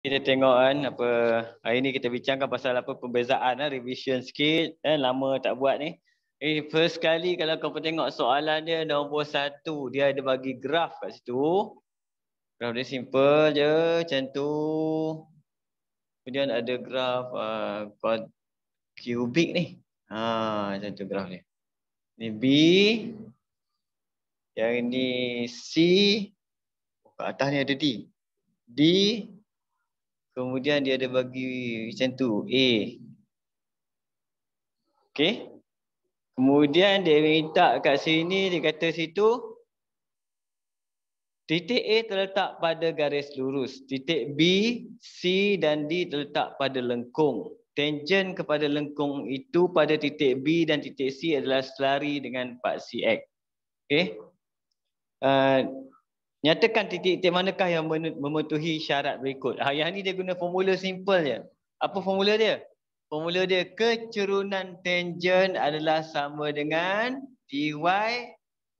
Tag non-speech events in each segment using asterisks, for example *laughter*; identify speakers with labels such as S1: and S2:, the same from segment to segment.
S1: kita tengok kan apa hari ni kita bincangkan pasal apa pembezaan lah, revision sikit eh, lama tak buat ni eh, first kali kalau kau tengok soalan dia nombor satu dia ada bagi graf kat situ graf dia simple je macam tu kemudian ada graf uh, ah, kubik ni ha, macam tu graf ni ni B yang ni C oh, kat atas ni ada D D Kemudian dia ada bagi macam tu A. Okey. Kemudian dia minta kat sini dia kata situ titik A terletak pada garis lurus, titik B, C dan D terletak pada lengkung. Tangen kepada lengkung itu pada titik B dan titik C adalah selari dengan 4cx. okay. Uh, Nyatakan titik-titik manakah yang memenuhi syarat berikut. Ha, yang ni dia guna formula simple je. Apa formula dia? Formula dia kecerunan tangent adalah sama dengan dy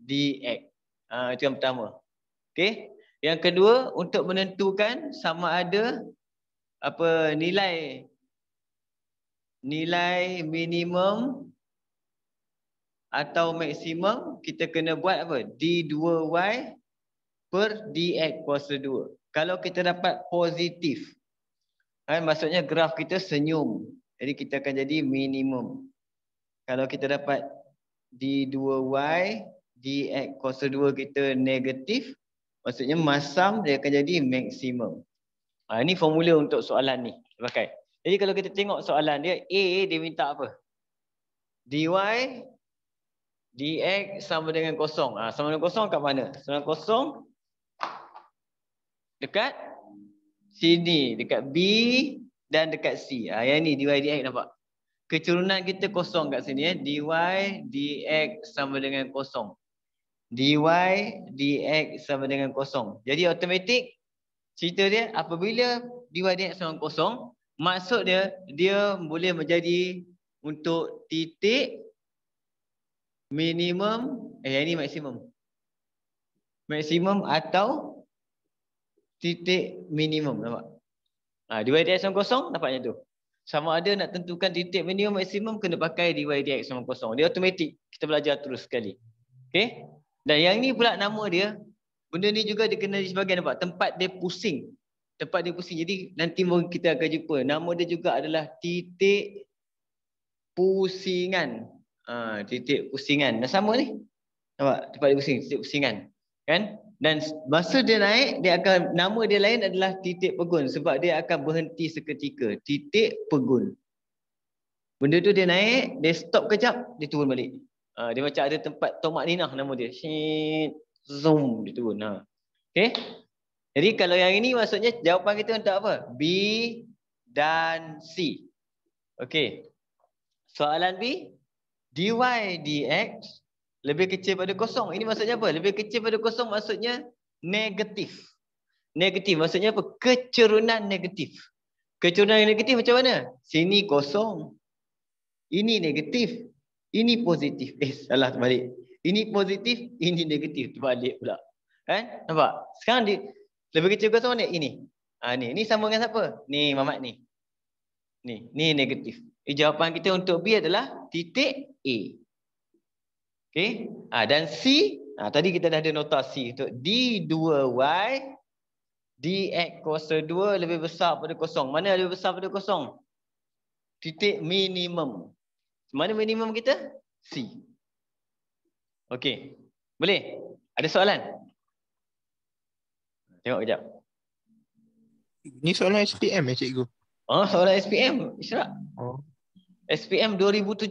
S1: dx. Ha, itu yang pertama. Okay. Yang kedua untuk menentukan sama ada apa nilai nilai minimum atau maksimum kita kena buat apa? d2y per DX kuasa 2. Kalau kita dapat positif. Kan, maksudnya graf kita senyum. Jadi kita akan jadi minimum. Kalau kita dapat D2Y, DX kuasa 2 kita negatif. Maksudnya masam dia akan jadi maksimum. Ha, ini formula untuk soalan ni. Pakai. Jadi kalau kita tengok soalan dia, A dia minta apa? DY, DX sama dengan kosong. Ha, sama dengan kosong kat mana? Sama dengan kosong dekat sini dekat B dan dekat C. Ah yang ni dy dx nampak. Keturunan kita kosong kat sini eh. dy dx sama dengan kosong. dy dx sama dengan kosong. Jadi automatik cerita dia apabila dy dx sama kosong, maksud dia dia boleh menjadi untuk titik minimum eh yang ni maksimum. Maksimum atau titik minimum nampak ah dy dx sama kosong dapat tu sama ada nak tentukan titik minimum maksimum kena pakai dy dx sama kosong dia automatik kita belajar terus sekali okey dan yang ni pula nama dia benda ni juga dikenali sebagai nampak tempat dia pusing tempat dia pusing jadi nanti mungkin kita akan jumpa nama dia juga adalah titik pusingan ah titik pusingan dah sama ni nampak tempat dia pusing titik pusingan kan dan masa dia naik, dia akan nama dia lain adalah titik pegun. Sebab dia akan berhenti seketika. Titik pegun. Benda tu dia naik, dia stop kejap, dia turun balik. Ha, dia macam ada tempat tomak ninah nama dia. Shit, zoom, dia turun. Ha. Okay? Jadi kalau yang ini maksudnya jawapan kita untuk apa? B dan C. Okay. Soalan B. dy dx lebih kecil pada kosong. Ini maksudnya apa? Lebih kecil pada kosong maksudnya negatif. Negatif maksudnya apa? Kecerunan negatif. Kecerunan negatif macam mana? Sini kosong. Ini negatif. Ini positif. Eh salah terbalik. Ini positif, ini negatif. Terbalik pula. Eh? Nampak? Sekarang di, lebih kecil kosong mana? Ini. Ha, ni. ni sama dengan siapa? Ni mamat ni. Ni, ni negatif. Eh, jawapan kita untuk B adalah titik A. Okay, Ah dan C, ah tadi kita dah ada nota C untuk D2y dx kuasa 2 lebih besar pada kosong. Mana lebih besar pada kosong? Titik minimum. Mana minimum kita? C. Okay, Boleh? Ada soalan? Tengok kejap.
S2: Ini soalan SPM eh ya, cikgu. Oh, soalan SPM. Isra. Oh.
S1: SPM 2017.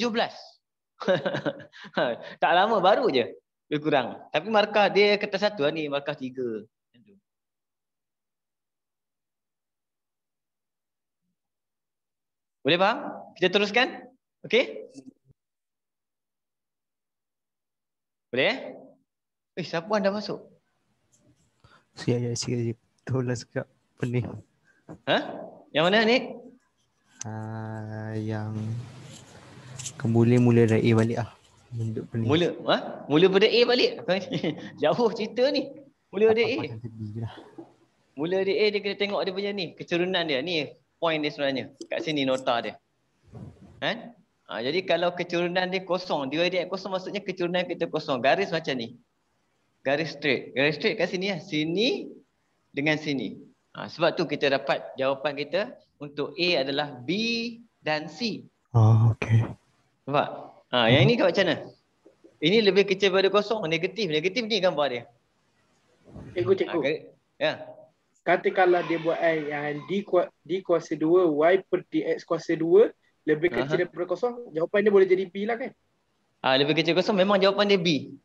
S1: Ha, tak lama baru je lebih kurang. Tapi markah dia kertas satu lah ni, markah tiga. Boleh faham? Kita teruskan? Okey? Boleh? Eh, siapa anda masuk?
S2: Ya, ya, sikit saja. Tolak lah sekejap. Pening.
S1: Hah? Yang mana, Nik?
S2: Uh, yang Kembali mula dari A balik lah. Benduk pening. Mula,
S1: ha? mula pada A balik. *laughs* Jauh cerita ni. Mula dari A. Lah. Mula dari A dia kena tengok dia punya ni. Kecerunan dia. Ni point dia sebenarnya. Kat sini nota dia. Ha? Ha, jadi kalau kecerunan dia kosong. Dia ada kosong maksudnya kecerunan kita kosong. Garis macam ni. Garis straight. Garis straight kat sini lah. Sini dengan sini. Ha, sebab tu kita dapat jawapan kita untuk A adalah B dan C. Oh, ah, okay. Nampak? Ha, yang mhm. ini kan macam mana? Ini lebih kecil daripada kosong. Negatif.
S2: Negatif ni gambar dia. Cikgu, cikgu. Ha, ya. Katakanlah dia buat I yang D, D kuasa 2, Y per DX kuasa 2 lebih kecil Aha. daripada kosong. Jawapan dia boleh jadi B lah kan?
S1: Ah ha, lebih kecil kosong memang jawapan dia B.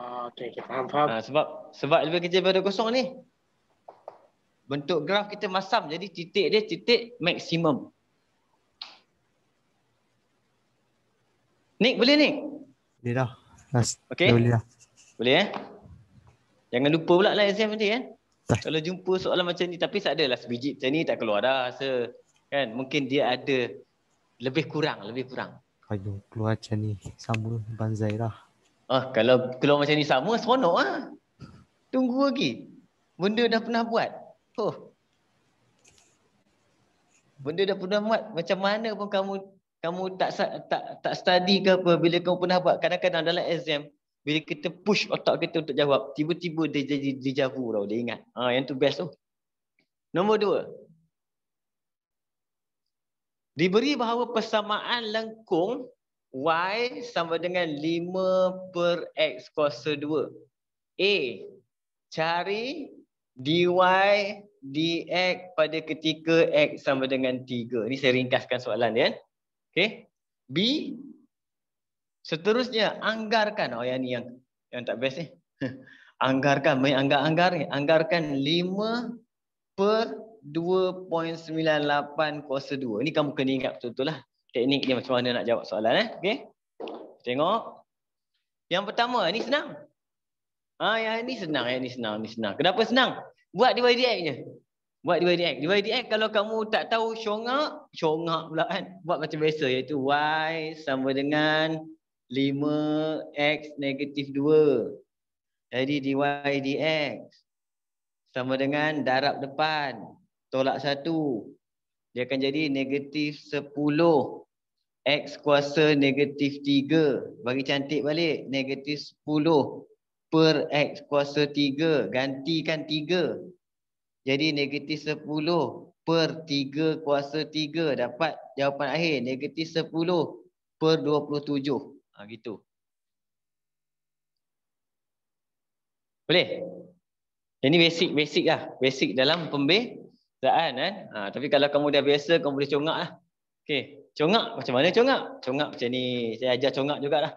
S2: Ah okay okey
S1: faham faham. Ha, sebab sebab lebih kecil daripada kosong ni bentuk graf kita masam jadi titik dia titik maksimum. Nik boleh Nik?
S2: Boleh dah. Okay. Dah boleh dah.
S1: Boleh eh? Jangan lupa pula lah exam nanti eh. Kalau jumpa soalan macam ni tapi tak adalah sebiji macam ni tak keluar dah rasa. Kan? Mungkin dia ada lebih kurang, lebih kurang.
S2: Kalau keluar macam ni sama Ban Zairah.
S1: Ah, kalau keluar macam ni sama seronok ah. Tunggu lagi. Benda dah pernah buat. Oh. Benda dah pernah buat macam mana pun kamu kamu tak tak tak study ke apa bila kamu pernah buat kadang-kadang dalam exam bila kita push otak kita untuk jawab tiba-tiba dia jadi dijavu tau dia ingat ha yang tu best tu nombor dua diberi bahawa persamaan lengkung y sama dengan 5 per x kuasa 2 a cari dy dx pada ketika x sama dengan 3 ni saya ringkaskan soalan dia ya? Okey. B seterusnya anggarkan oh yang ni yang yang tak best ni. *laughs* anggarkan main anggar-anggar anggarkan 5 per 2.98 kuasa 2. Ini kamu kena ingat betul-betul lah. Teknik dia macam mana nak jawab soalan eh. Okey. Tengok. Yang pertama ni senang. Ah ha, yang ni senang, yang ni senang, ni senang. Kenapa senang? Buat di YDX je. Buat divide act. Divide act kalau kamu tak tahu syongak, syongak pula kan. Buat macam biasa iaitu y sama dengan 5x negatif 2. Jadi dy dx sama dengan darab depan. Tolak 1. Dia akan jadi negatif 10. X kuasa negatif 3. Bagi cantik balik. Negatif 10 per x kuasa 3. Gantikan jadi negatif 10 per 3 kuasa 3 dapat jawapan akhir. Negatif 10 per 27. Ha, gitu. Boleh? Ini basic basic lah. Basic dalam pembezaan. Kan? Ha, tapi kalau kamu dah biasa, kamu boleh congak lah. Okay. Congak macam mana congak? Congak macam ni. Saya ajar congak jugalah.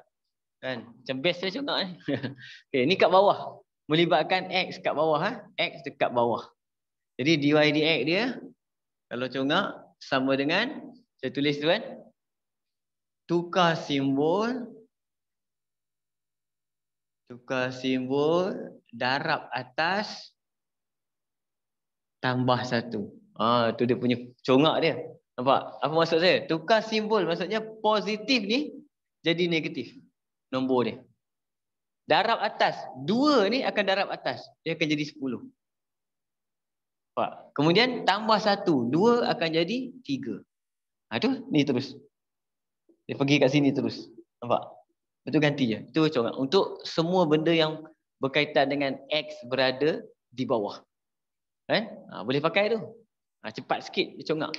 S1: Kan? Macam best saya congak. Eh? *laughs* okay. Ini kat bawah. Melibatkan X kat bawah. Ha? X dekat bawah. Jadi dy dx dia kalau congak sama dengan saya tulis tu kan, tukar simbol tukar simbol darab atas tambah satu. Ah tu dia punya congak dia. Nampak? Apa maksud saya? Tukar simbol maksudnya positif ni jadi negatif nombor dia. Darab atas. Dua ni akan darab atas. Dia akan jadi sepuluh. Pak, Kemudian tambah satu. Dua akan jadi tiga. Itu ha, ni terus. Dia pergi kat sini terus. Nampak? Itu ganti je. Itu corak. Untuk semua benda yang berkaitan dengan X berada di bawah. Eh? Ha, boleh pakai tu. Ha, cepat sikit dia congak.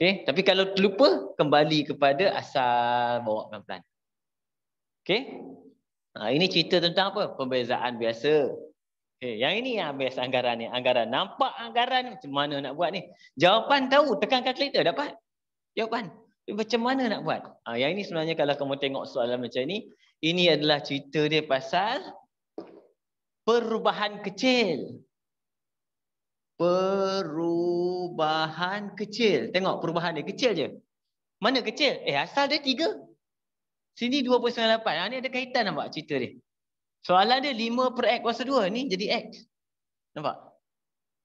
S1: Okay? Tapi kalau terlupa, kembali kepada asal bawa pelan-pelan. Okay? Ha, ini cerita tentang apa? Pembezaan biasa. Okay. Eh, yang ini yang habis anggaran ni. Anggaran. Nampak anggaran ni. Macam mana nak buat ni? Jawapan tahu. Tekan kalkulator dapat. Jawapan. Eh, macam mana nak buat? Ha, yang ini sebenarnya kalau kamu tengok soalan macam ni. Ini adalah cerita dia pasal perubahan kecil. Perubahan kecil. Tengok perubahan dia. Kecil je. Mana kecil? Eh asal dia tiga. Sini 2.98. Ha, ini ada kaitan nampak cerita dia. Soalan dia 5 per X kuasa 2 ni jadi X. Nampak?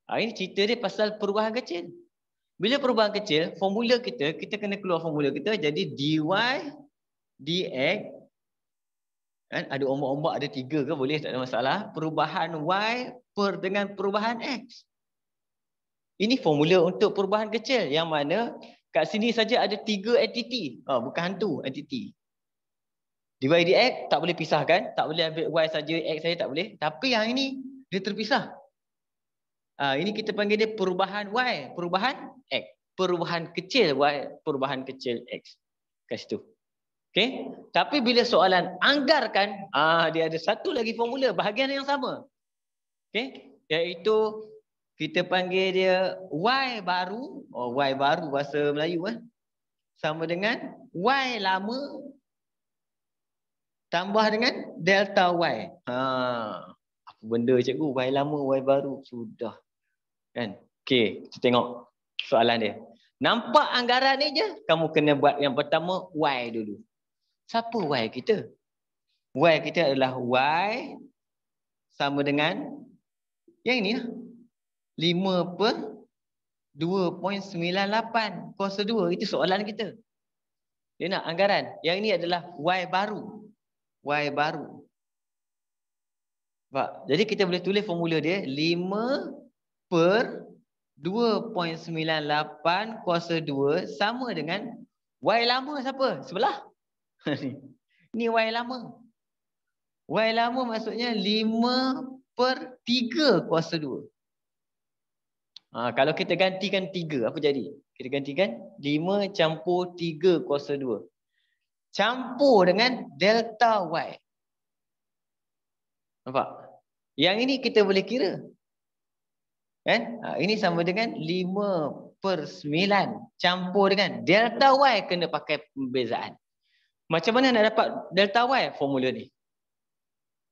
S1: Hari ini cerita dia pasal perubahan kecil. Bila perubahan kecil, formula kita, kita kena keluar formula kita jadi dy dx. Kan? Ada ombak-ombak ada 3 ke boleh tak ada masalah. Perubahan y per dengan perubahan x. Ini formula untuk perubahan kecil yang mana kat sini saja ada 3 entiti. Oh, bukan hantu, entiti dy dx tak boleh pisahkan tak boleh ambil y saja x saja tak boleh tapi yang ini dia terpisah ha, ini kita panggil dia perubahan y perubahan x perubahan kecil y perubahan kecil x kat situ okey tapi bila soalan anggarkan ah dia ada satu lagi formula bahagian yang sama okey iaitu kita panggil dia y baru oh y baru bahasa Melayu eh sama dengan y lama tambah ah. dengan delta y. Ha. Apa benda cikgu? Y lama, Y baru. Sudah. Kan? Okey, kita tengok soalan dia. Nampak anggaran ni je, kamu kena buat yang pertama Y dulu. Siapa Y kita? Y kita adalah Y sama dengan yang ini lah. 5 per 2.98 kuasa 2. Itu soalan kita. Dia nak anggaran. Yang ini adalah Y baru. Y baru. Nampak? Jadi kita boleh tulis formula dia. 5 per 2.98 kuasa 2 sama dengan Y lama siapa? Sebelah? *laughs* Ni Y lama. Y lama maksudnya 5 per 3 kuasa 2. Ha, kalau kita gantikan 3, apa jadi? Kita gantikan 5 campur 3 kuasa 2 campur dengan delta y. Nampak? Yang ini kita boleh kira. Kan? Ha, ini sama dengan 5 per 9 campur dengan delta y kena pakai pembezaan. Macam mana nak dapat delta y formula ni?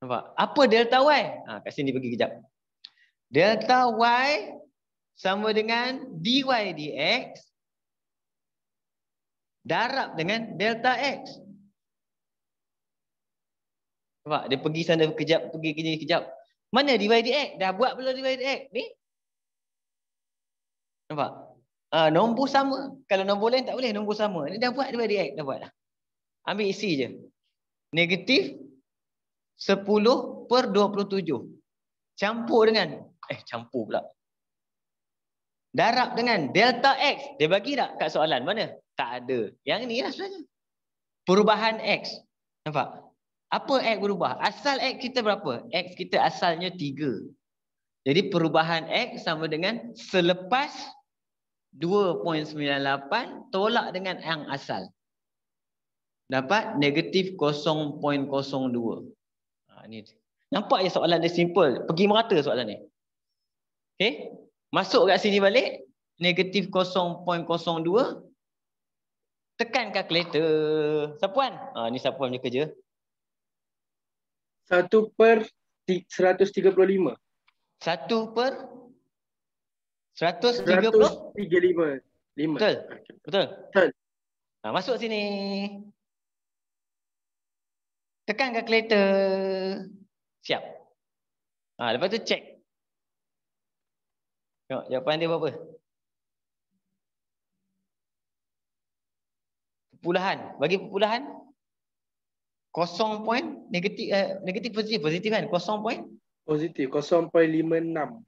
S1: Nampak? Apa delta y? Ha, kat sini pergi kejap. Delta y sama dengan dy dx darab dengan delta x. Nampak? Dia pergi sana kejap, pergi sini kejap. Mana dy x. Dah buat belum dy x Ni? Nampak? Uh, nombor sama. Kalau nombor lain tak boleh, nombor sama. Ni dah buat dy x, Dah buat lah. Ambil isi je. Negatif 10 per 27. Campur dengan. Eh, campur pula. Darab dengan delta x. Dia bagi tak kat soalan? Mana? tak ada. Yang ni lah sebenarnya. Perubahan X. Nampak? Apa X berubah? Asal X kita berapa? X kita asalnya 3. Jadi perubahan X sama dengan selepas 2.98 tolak dengan yang asal. Dapat negatif 0.02. Ha, Nampak ya soalan dia simple. Pergi merata soalan ni. Okay. Masuk kat sini balik. Negatif 0.02. Tekan kalkulator. Sapuan? Ah ni sapuan punya kerja.
S2: 1 per 135. 1 per 130? 135. 5. Betul. Betul.
S1: Betul. Ha, masuk sini. Tekan kalkulator. Siap. Ah lepas tu check. Tengok jawapan dia berapa? pulahan. Bagi pulahan kosong point negatif eh, negatif positif positif kan kosong point
S2: positif kosong point lima enam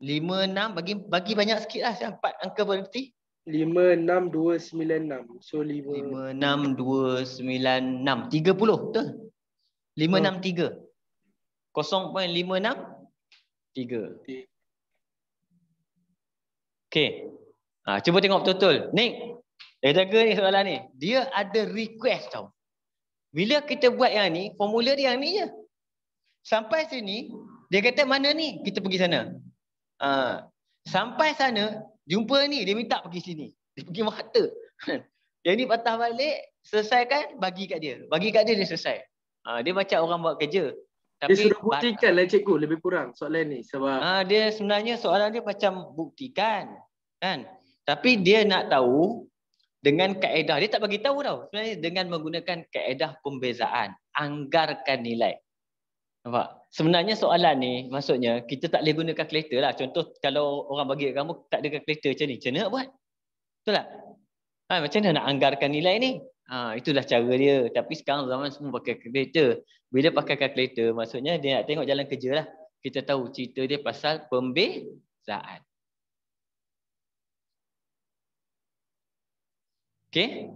S1: lima enam bagi bagi banyak sikit lah empat angka berhenti lima enam dua sembilan enam so lima enam dua sembilan enam tiga puluh tu lima enam tiga kosong point lima enam tiga okay ah ha, cuba tengok betul betul Nick Eh jaga ni soalan ni. Dia ada request tau. Bila kita buat yang ni, formula dia yang ni je. Sampai sini, dia kata mana ni? Kita pergi sana. Ha. Sampai sana, jumpa ni, dia minta pergi sini. Dia pergi mata. *laughs* yang ni patah balik, selesaikan, bagi kat dia. Bagi kat dia, dia selesai. Ha. Dia macam orang buat kerja. Tapi dia sudah buktikan
S2: bat- lah cikgu, lebih kurang soalan ni. Sebab... Ha.
S1: Dia sebenarnya soalan dia macam buktikan. Kan? Tapi dia nak tahu dengan kaedah dia tak bagi tahu tau sebenarnya dengan menggunakan kaedah pembezaan anggarkan nilai nampak sebenarnya soalan ni maksudnya kita tak boleh guna kalkulator lah contoh kalau orang bagi kamu tak ada kalkulator macam ni macam mana nak buat betul tak ha, macam mana nak anggarkan nilai ni ha, itulah cara dia tapi sekarang zaman semua pakai kalkulator bila pakai kalkulator maksudnya dia nak tengok jalan kerja lah kita tahu cerita dia pasal
S2: pembezaan Okay,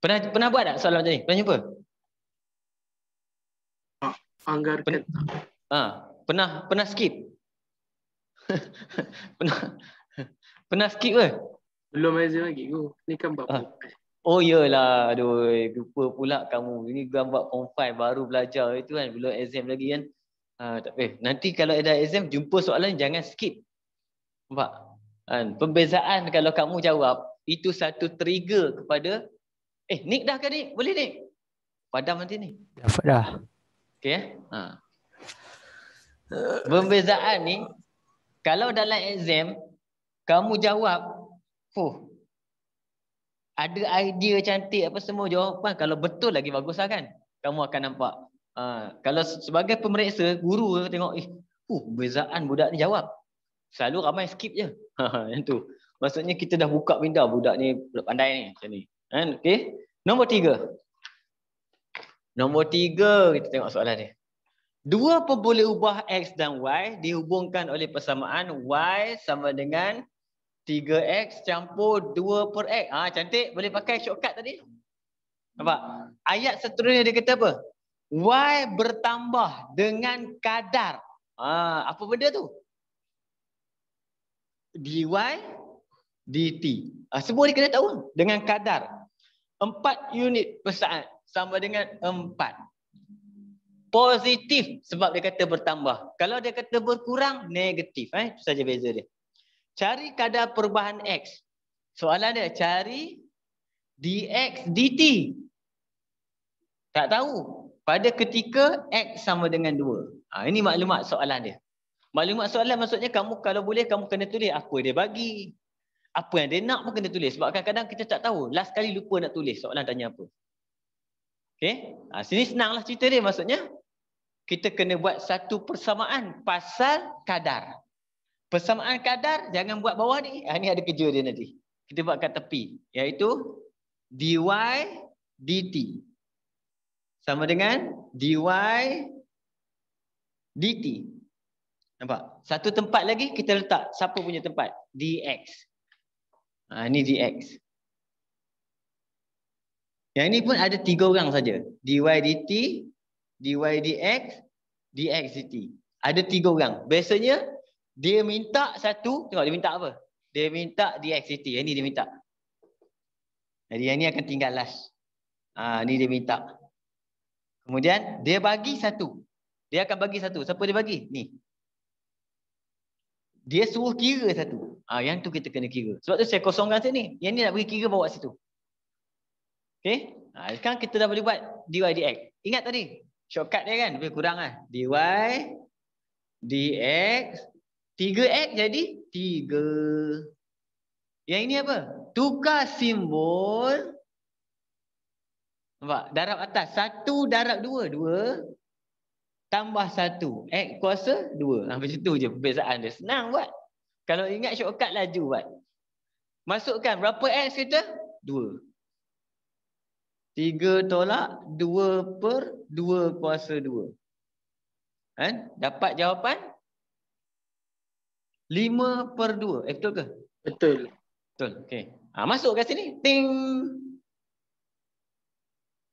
S1: Pernah, pernah buat tak soalan macam ni? Pernah jumpa? Anggar Pern ha, ah, pernah pernah skip. *laughs* pernah pernah skip ke? Belum Azim lagi go. Oh, ni kan bab. Ha. Ah. Oh iyalah, aduh, lupa pula kamu. Ini gambar form 5 baru belajar itu kan, belum exam lagi kan. Ha, tak apa. Nanti kalau ada exam, jumpa soalan jangan skip. Nampak? Kan? Perbezaan kalau kamu jawab, itu satu trigger kepada eh nik dah ke ni? Boleh ni? Padam nanti ni. Dapat dah. Okey eh? Ha. Perbezaan ni kalau dalam exam kamu jawab, fuh. Ada idea cantik apa semua jawapan. Kalau betul lagi baguslah kan. Kamu akan nampak. Uh, kalau sebagai pemeriksa, guru tengok, eh, uh, pembezaan budak ni jawab. Selalu ramai skip je. *laughs* Ha, yang tu. Maksudnya kita dah buka minda budak ni budak pandai ni macam ni. Kan? Okey. Nombor tiga. Nombor tiga kita tengok soalan ni. Dua pemboleh ubah X dan Y dihubungkan oleh persamaan Y sama dengan 3X campur 2 per X. Ah ha, cantik. Boleh pakai shortcut tadi. Nampak? Ayat seterusnya dia kata apa? Y bertambah dengan kadar. ha, apa benda tu? dy dt. Uh, semua ni kena tahu dengan kadar empat unit per saat sama dengan empat Positif sebab dia kata bertambah. Kalau dia kata berkurang, negatif. Eh? Itu saja beza dia. Cari kadar perubahan X. Soalan dia, cari dx dt. Tak tahu. Pada ketika X sama dengan dua. Ha, ini maklumat soalan dia. Maklumat soalan maksudnya kamu kalau boleh kamu kena tulis apa dia bagi. Apa yang dia nak pun kena tulis sebab kadang-kadang kita tak tahu. Last kali lupa nak tulis soalan tanya apa. Okey? Ha, sini senanglah cerita dia maksudnya. Kita kena buat satu persamaan pasal kadar. Persamaan kadar jangan buat bawah ni. Ha, ni ada kerja dia nanti. Kita buat kat tepi iaitu dy dt sama dengan dy dt Nampak? Satu tempat lagi kita letak siapa punya tempat? DX. Ha, ini DX. Yang ini pun ada tiga orang saja. DY DT, DY DX, DX DT. Ada tiga orang. Biasanya dia minta satu, tengok dia minta apa? Dia minta DX DT. Yang ini dia minta. Jadi yang ini akan tinggal last. Ha, ini dia minta. Kemudian dia bagi satu. Dia akan bagi satu. Siapa dia bagi? Ni dia suruh kira satu. Ha, yang tu kita kena kira. Sebab tu saya kosongkan sini. Yang ni nak bagi kira bawa situ. Okay. Ha, ah, sekarang kita dah boleh buat dy dx. Ingat tadi. Shortcut dia kan. Lebih kurang lah. Kan? dy dx. 3x jadi 3. Yang ini apa? Tukar simbol. Nampak? Darab atas. satu darab dua dua tambah satu. X eh, kuasa dua. Ha, macam tu je perbezaan dia. Senang buat. Kalau ingat shortcut laju buat. Masukkan berapa X kita? Dua. Tiga tolak dua per dua kuasa dua. Ha? Dapat jawapan? Lima per dua. Eh, betul ke? Betul. Betul. Okay. Ha, ah, masuk kat sini. Ting.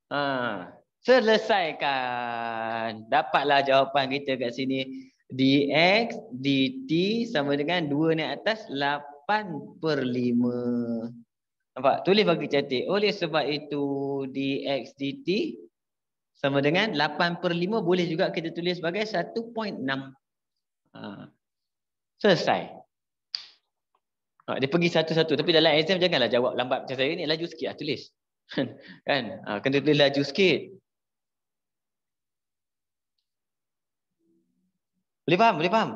S1: Ah. Selesaikan. Dapatlah jawapan kita kat sini. DX, DT sama dengan 2 naik atas 8 per 5. Nampak? Tulis bagi cantik. Oleh sebab itu DX, DT sama dengan 8 per 5 boleh juga kita tulis sebagai 1.6. Ha. Selesai. Ha, dia pergi satu-satu. Tapi dalam exam janganlah jawab lambat macam saya ni. Laju sikit lah tulis. *laughs* kan? Ha, kena tulis laju sikit. Boleh faham? Boleh faham?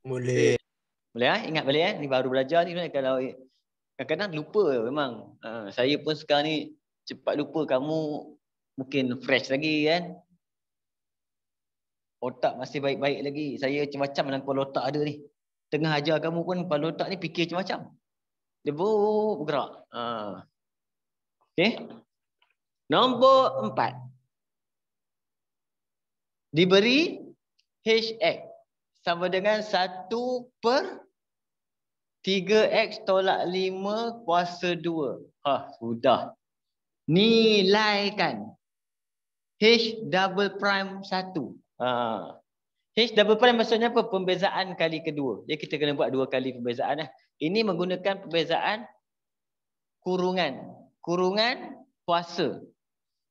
S1: Boleh. Boleh eh? Ingat balik eh? Ni baru belajar ni kalau kadang-kadang lupa memang. Uh, saya pun sekarang ni cepat lupa kamu mungkin fresh lagi kan. Otak masih baik-baik lagi. Saya macam-macam dalam kepala otak ada ni. Tengah ajar kamu pun kepala otak ni fikir macam-macam. Dia bergerak. Uh. Ah. Okay. Nombor empat diberi HX sama dengan 1 per 3X tolak 5 kuasa 2. Ha, sudah. kan H double prime 1. Ha. H double prime maksudnya apa? Pembezaan kali kedua. Jadi kita kena buat dua kali pembezaan. Eh. Ini menggunakan pembezaan kurungan. Kurungan kuasa.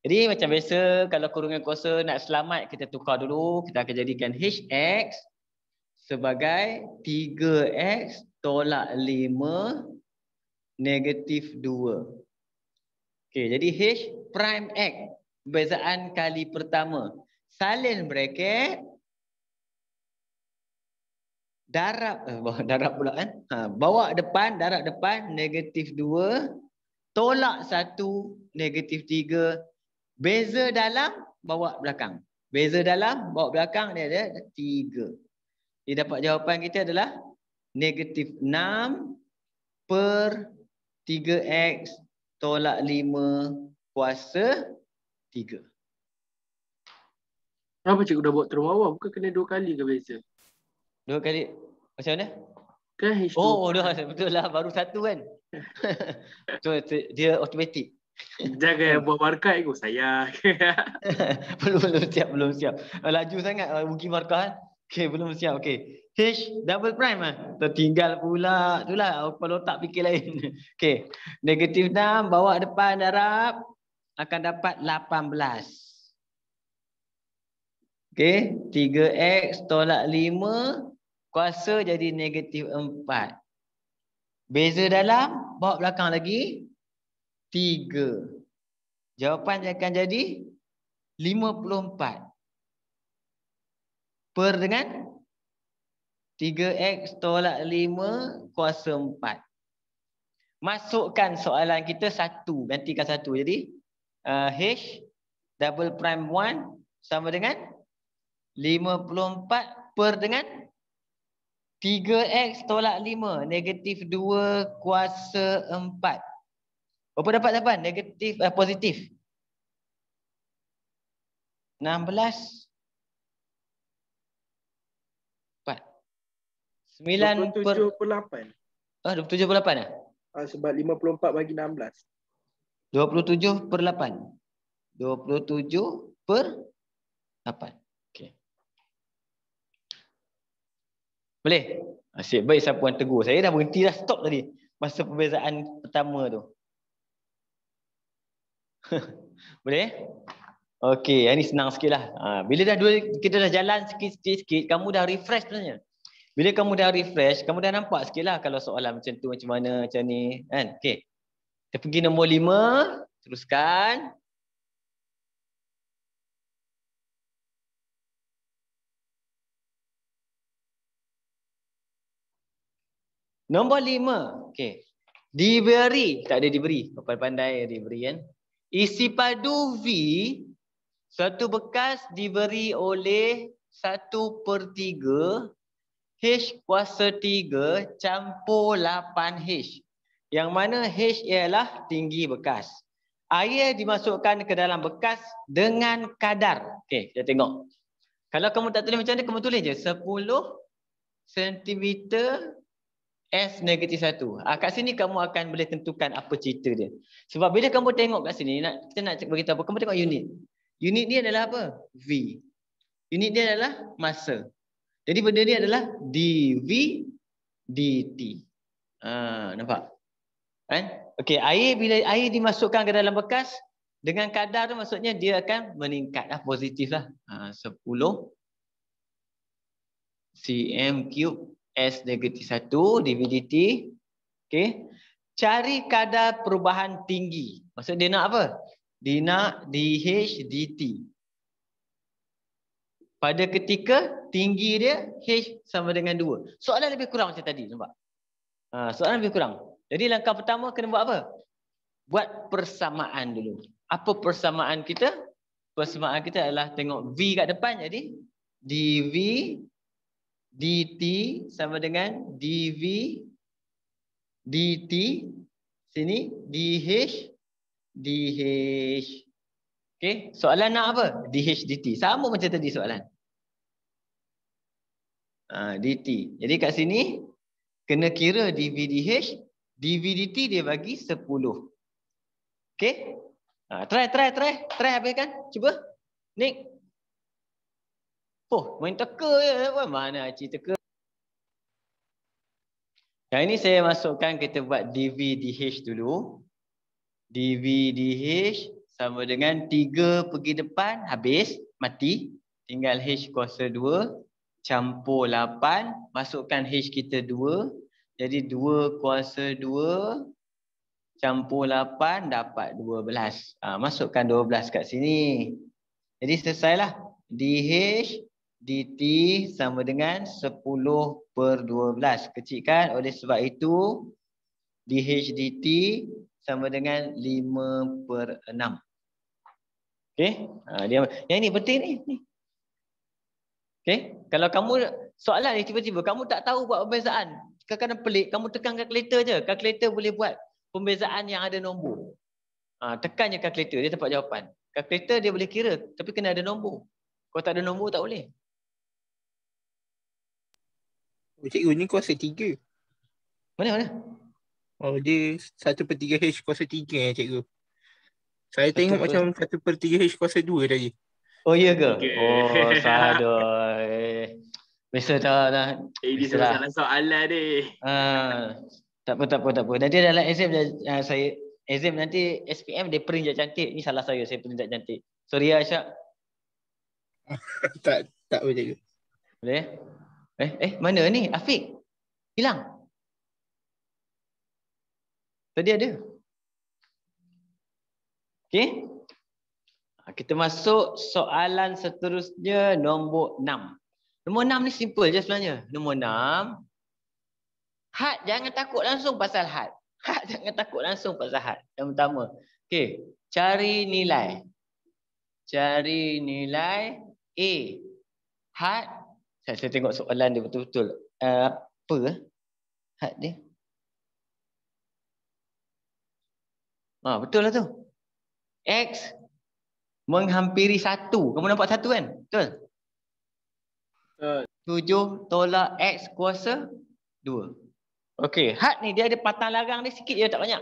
S1: Jadi macam biasa kalau kurungan kuasa nak selamat kita tukar dulu kita akan jadikan HX sebagai 3X tolak 5 negatif 2. Okay, jadi H prime X perbezaan kali pertama salin bracket darab eh, darab pula kan ha, bawa depan darab depan negatif 2 tolak 1 negatif 3 Beza dalam bawa belakang. Beza dalam bawa belakang dia ada tiga. Dia dapat jawapan kita adalah negatif 6 per 3x
S2: tolak 5 kuasa 3. Kenapa cikgu dah buat term awal? Bukan kena dua kali ke beza?
S1: Dua kali? Macam mana? Kan H2. Oh, *laughs* dua, betul lah. Baru satu kan?
S2: *laughs*
S1: so, dia automatik. Jangan buat markah aku saya. *laughs* belum belum siap belum siap. Ah, laju sangat buki ah, markah. Eh. Okey belum siap. Okey. H double prime ah. Tertinggal pula. Itulah kalau tak fikir lain. *laughs* Okey. Negatif 6 bawa depan darab akan dapat 18. Okey, 3x tolak 5 kuasa jadi negatif 4. Beza dalam bawa belakang lagi tiga. Jawapan akan jadi lima puluh empat. Per dengan tiga X tolak lima kuasa empat. Masukkan soalan kita satu. Gantikan satu. Jadi uh, H double prime one sama dengan lima puluh empat per dengan 3x tolak 5 negatif 2 kuasa 4 Berapa dapat Zafran? Negatif, eh, positif. 16. 4. 9 27 8. Ah, 27.8 ah? Ya?
S2: Ah sebab 54 bagi 16.
S1: 27 per 8. 27 per 8. Okay. Boleh? Asyik baik siapa yang tegur. Saya dah berhenti dah stop tadi. Masa perbezaan pertama tu. *laughs* Boleh? Okey, yang ni senang sikit lah. Ha, bila dah dua, kita dah jalan sikit-sikit, kamu dah refresh sebenarnya. Bila kamu dah refresh, kamu dah nampak sikit lah kalau soalan macam tu, macam mana, macam ni. Kan? Okey. Kita pergi nombor lima. Teruskan. Nombor lima. Okey. Diberi. Tak ada diberi. Kepala pandai diberi kan. Isi padu V, satu bekas diberi oleh 1 per 3, H kuasa 3 campur 8H. Yang mana H ialah tinggi bekas. Air dimasukkan ke dalam bekas dengan kadar. Okey, kita tengok. Kalau kamu tak tulis macam ni, kamu tulis je. 10 cm S negatif satu. Uh, kat sini kamu akan boleh tentukan apa cerita dia. Sebab bila kamu tengok kat sini, nak, kita nak beritahu apa, kamu tengok unit. Unit ni adalah apa? V. Unit dia adalah masa. Jadi benda ni adalah dv dt. Uh, nampak? Eh? Okay, air bila air dimasukkan ke dalam bekas, dengan kadar maksudnya dia akan meningkat lah, positif lah. Ah, uh, 10 cm cube S negatif 1 dt, okay? Cari kadar perubahan tinggi. Maksud dia nak apa? Dia nak DH DT. Pada ketika tinggi dia H sama dengan 2. Soalan lebih kurang macam tadi. Nampak? Ha, soalan lebih kurang. Jadi langkah pertama kena buat apa? Buat persamaan dulu. Apa persamaan kita? Persamaan kita adalah tengok V kat depan. Jadi DV dt sama dengan dv dt sini dh dh okey soalan nak apa dh dt sama macam tadi soalan ah dt jadi kat sini kena kira dv dh dv dt dia bagi 10 okey ah try try try try habiskan cuba nick Poh, main teka je. Apa mana Haji teka? Kali ini saya masukkan kita buat DVDH dulu. DVDH sama dengan 3 pergi depan habis mati. Tinggal H kuasa 2 campur 8. Masukkan H kita 2. Jadi 2 kuasa 2 campur 8 dapat 12. Ha, ah, masukkan 12 kat sini. Jadi selesailah. DH dt sama dengan 10 per 12. Kecilkan oleh sebab itu dh dt sama dengan 5 per 6. Okay. Ha, dia, yang ini penting ni. Okay. Kalau kamu soalan ni tiba-tiba kamu tak tahu buat perbezaan. Kadang-kadang pelik kamu tekan kalkulator je. Kalkulator boleh buat pembezaan yang ada nombor. Ha, tekan je kalkulator dia tempat jawapan. Kalkulator dia boleh kira tapi kena ada nombor. Kalau tak ada nombor tak boleh.
S2: Oh, cikgu ni kuasa tiga. Mana mana? Oh dia satu per tiga H kuasa tiga eh cikgu. Saya satu tengok macam satu per tiga H kuasa dua tadi. Oh iya ke? Okay. Oh
S1: sadoi. *laughs* Biasa tak nak. Eh, ini lah. salah soalan ni. Uh, tak apa, tak apa, apa. Nanti dalam exam uh, saya exam nanti SPM dia print tak cantik. Ini salah saya, saya print tak cantik. Sorry Aisyah. *laughs* tak, tak boleh cikgu. Boleh? Okay. Eh, eh mana ni? Afiq. Hilang. Tadi ada. Okey. Ha, kita masuk soalan seterusnya nombor 6. Nombor 6 ni simple je sebenarnya. Nombor 6. Had jangan takut langsung pasal had. Had *laughs* jangan takut langsung pasal had. Yang pertama. Okey. Cari nilai. Cari nilai A. Had Kan, saya tengok soalan dia betul-betul. Uh, apa eh? had dia? Ah, betul lah tu. X menghampiri satu. Kamu nampak satu kan? Betul? Tujuh tolak X kuasa dua. Okey, had ni dia ada pantang larang dia sikit je tak banyak.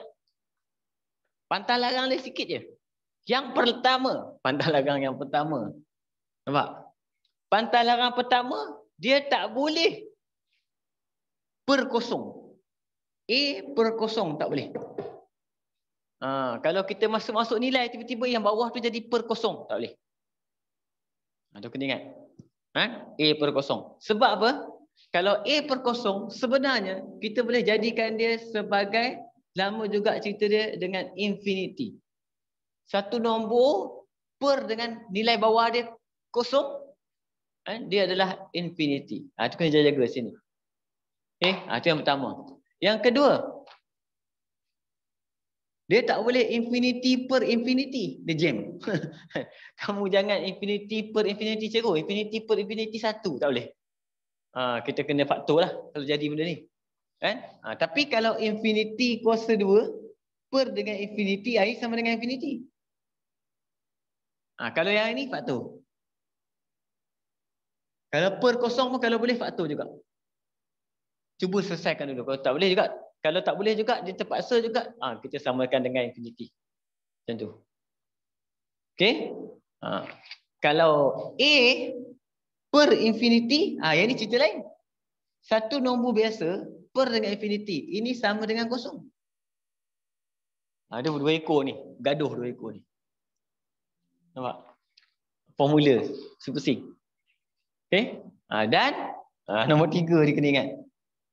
S1: Pantang larang dia sikit je. Yang pertama, pantang larang yang pertama. Nampak? Pantang larang pertama dia tak boleh berkosong. A berkosong tak boleh. Ha, kalau kita masuk-masuk nilai, tiba-tiba yang bawah tu jadi perkosong. Tak boleh. Itu ha, kena ingat. Ha? A perkosong. Sebab apa? Kalau A perkosong, sebenarnya kita boleh jadikan dia sebagai lama juga cerita dia dengan infinity. Satu nombor per dengan nilai bawah dia kosong, eh, dia adalah infinity. Ha, itu kena jaga-jaga sini. Okay? Eh, ha, itu yang pertama. Yang kedua, dia tak boleh infinity per infinity. Dia jam. *laughs* Kamu jangan infinity per infinity cikgu. Infinity per infinity satu. Tak boleh. Ha, kita kena faktor lah kalau jadi benda ni. Kan? Ha, tapi kalau infinity kuasa dua, per dengan infinity, air sama dengan infinity. Ha, kalau yang ini faktor. Kalau per kosong pun kalau boleh faktor juga. Cuba selesaikan dulu. Kalau tak boleh juga. Kalau tak boleh juga, dia terpaksa juga. Ha, kita samakan dengan infinity. Macam tu. Okay. Ha. Kalau A per infinity. Ha, yang ni cerita lain. Satu nombor biasa per dengan infinity. Ini sama dengan kosong. Ada ha, dua ekor ni. Gaduh dua ekor ni. Nampak? Formula. Super sing. Okey. Ha, dan ha, nombor tiga dia kena ingat.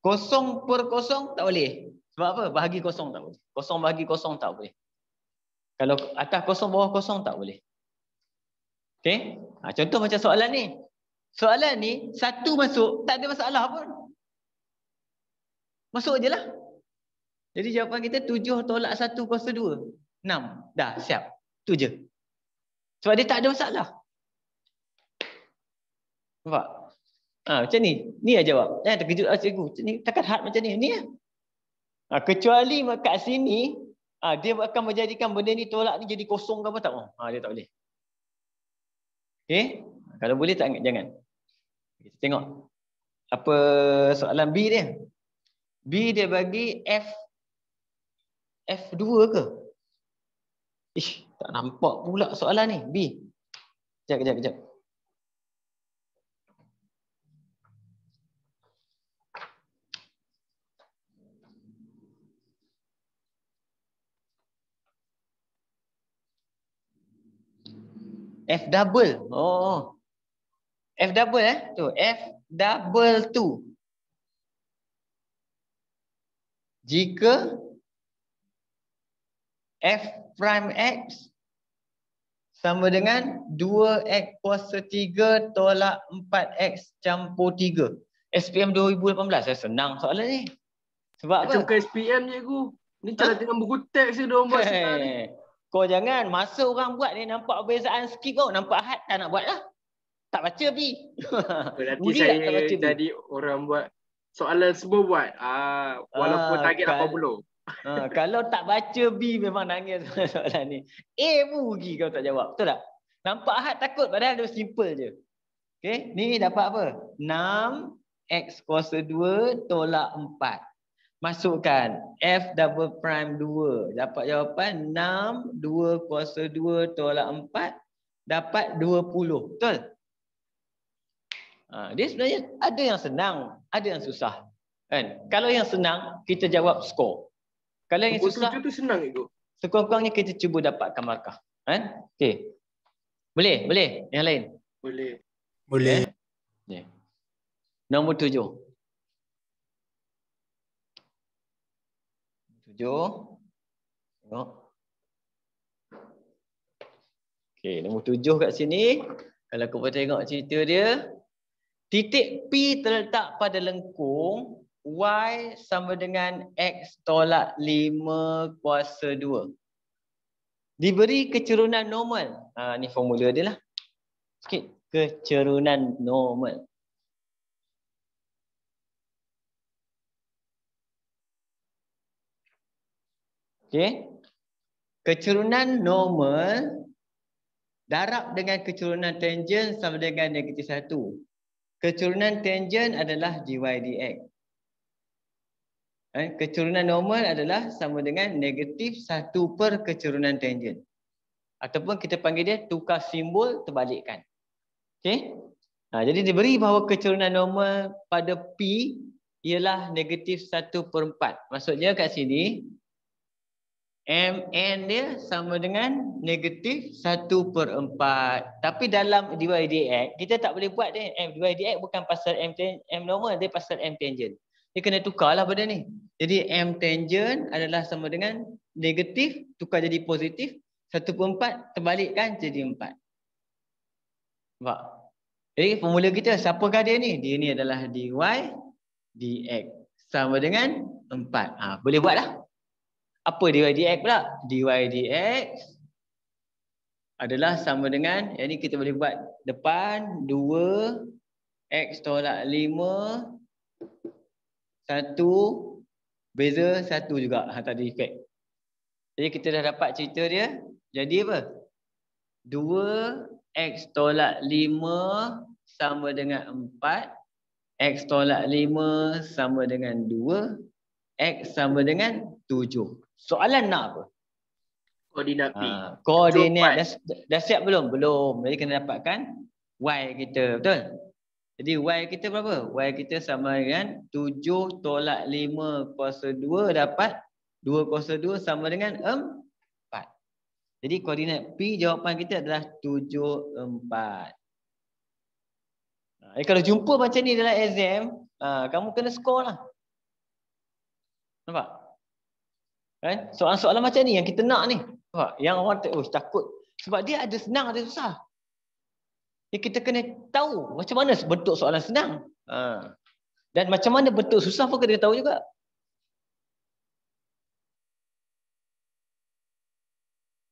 S1: Kosong per kosong tak boleh. Sebab apa? Bahagi kosong tak boleh. Kosong bahagi kosong tak boleh. Kalau atas kosong bawah kosong tak boleh. Okey. Ha, contoh macam soalan ni. Soalan ni satu masuk tak ada masalah pun. Masuk je lah. Jadi jawapan kita tujuh tolak satu kosong dua. Enam. Dah siap. Tu je. Sebab dia tak ada masalah. Nampak? Ha, macam ni. Ni aja lah jawab. Eh, terkejut lah cikgu. Ni, takkan hard macam ni. Ni lah. Ha, kecuali kat sini, ha, dia akan menjadikan benda ni tolak ni jadi kosong ke apa tak? Oh, ha, dia tak boleh. Okay? Ha, kalau boleh tak jangan. Kita tengok. Apa soalan B dia? B dia bagi F F2 ke? Ish, tak nampak pula soalan ni. B. Kejap, kejap, kejap.
S2: F double. Oh.
S1: F double eh? Tu F double 2. Jika F prime X sama dengan 2X kuasa 3 tolak 4X campur 3. SPM 2018. Saya senang soalan ni. Sebab Macam apa? Macam SPM je aku. Ni cara tengok buku teks je diorang buat kau jangan masa orang buat ni nampak perbezaan sikit kau nampak hat tak nak lah Tak baca pi.
S2: Berarti saya tak baca, jadi orang buat soalan
S1: semua buat. Ah walaupun ah, target kal- 80. ha, kalau tak baca B memang nangis *laughs* soalan ni. A pun rugi kau tak jawab. Betul tak? Nampak hat takut padahal dia simple je. Okay. Ni dapat apa? 6 X kuasa 2 tolak 4. Masukkan F double prime 2. Dapat jawapan 6, 2 kuasa 2 tolak 4. Dapat 20. Betul? Ha, dia sebenarnya ada yang senang, ada yang susah. Kan? Kalau yang senang, kita jawab skor. Kalau yang susah,
S2: tu senang itu.
S1: sekurang-kurangnya kita cuba dapatkan markah. Kan? Ha? Okay. Boleh? Boleh? Yang lain? Boleh. Boleh. Yeah. Nombor tujuh.
S2: tujuh. Tengok.
S1: Okey, nombor tujuh kat sini. Kalau kau boleh tengok cerita dia. Titik P terletak pada lengkung. Y sama dengan X tolak 5 kuasa 2. Diberi kecerunan normal. Ha, ni formula dia lah. Sikit. Kecerunan normal. Okay, Keturunan normal darab dengan keturunan tangen sama dengan negatif satu. Keturunan tangen adalah dy dx. Dan eh, keturunan normal adalah sama dengan negatif satu per keturunan tangent. Ataupun kita panggil dia tukar simbol terbalikkan. Okay. Ha, jadi diberi bahawa keturunan normal pada P ialah negatif satu per empat. Maksudnya kat sini MN dia sama dengan negatif 1 per 4. Tapi dalam dy dx kita tak boleh buat dia. dx bukan pasal M, M normal, dia pasal M tangent. Dia kena tukarlah benda ni. Jadi M tangent adalah sama dengan negatif, tukar jadi positif. 1 per 4, terbalikkan jadi 4. Nampak? Jadi formula kita, siapakah dia ni? Dia ni adalah DY, DX. Sama dengan 4. Ha, boleh buat lah. Apa dy dx pula? dy dx adalah sama dengan yang ni kita boleh buat depan 2 x tolak 5 1 beza 1 juga ha, tadi efek. Jadi kita dah dapat cerita dia. Jadi apa? 2 x tolak 5 sama dengan 4 x tolak 5 sama dengan 2 x sama dengan 7. Soalan nak apa? Koordinat P. Ha, koordinat dah, dah siap belum? Belum. Jadi kena dapatkan Y kita. Betul? Jadi Y kita berapa? Y kita sama dengan 7 tolak 5 kuasa 2 dapat 2 kuasa 2 sama dengan 4. Jadi koordinat P jawapan kita adalah 7, 4. Ha, eh, kalau jumpa macam ni dalam exam, ha, kamu kena skor lah. Nampak? Eh? Soalan-soalan macam ni yang kita nak ni. Yang orang tak, oh, takut. Sebab dia ada senang, ada susah. Ya, kita kena tahu macam mana bentuk soalan senang. Ha. Dan macam mana bentuk susah pun kena tahu juga.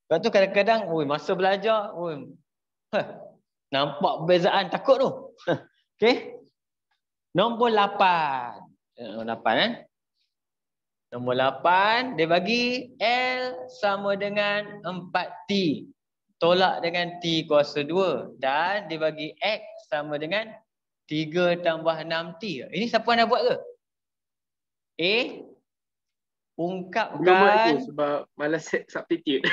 S1: Sebab tu kadang-kadang oh, masa belajar, oh, nampak perbezaan takut tu. *laughs* Okay. Nombor 8. Eh, nombor 8 eh. Nombor 8 dia bagi L sama dengan 4T. Tolak dengan T kuasa 2. Dan dia bagi X sama dengan 3 tambah 6T. Ini siapa nak buat ke? A. Ungkapkan. buat
S2: Sebab malas substitute.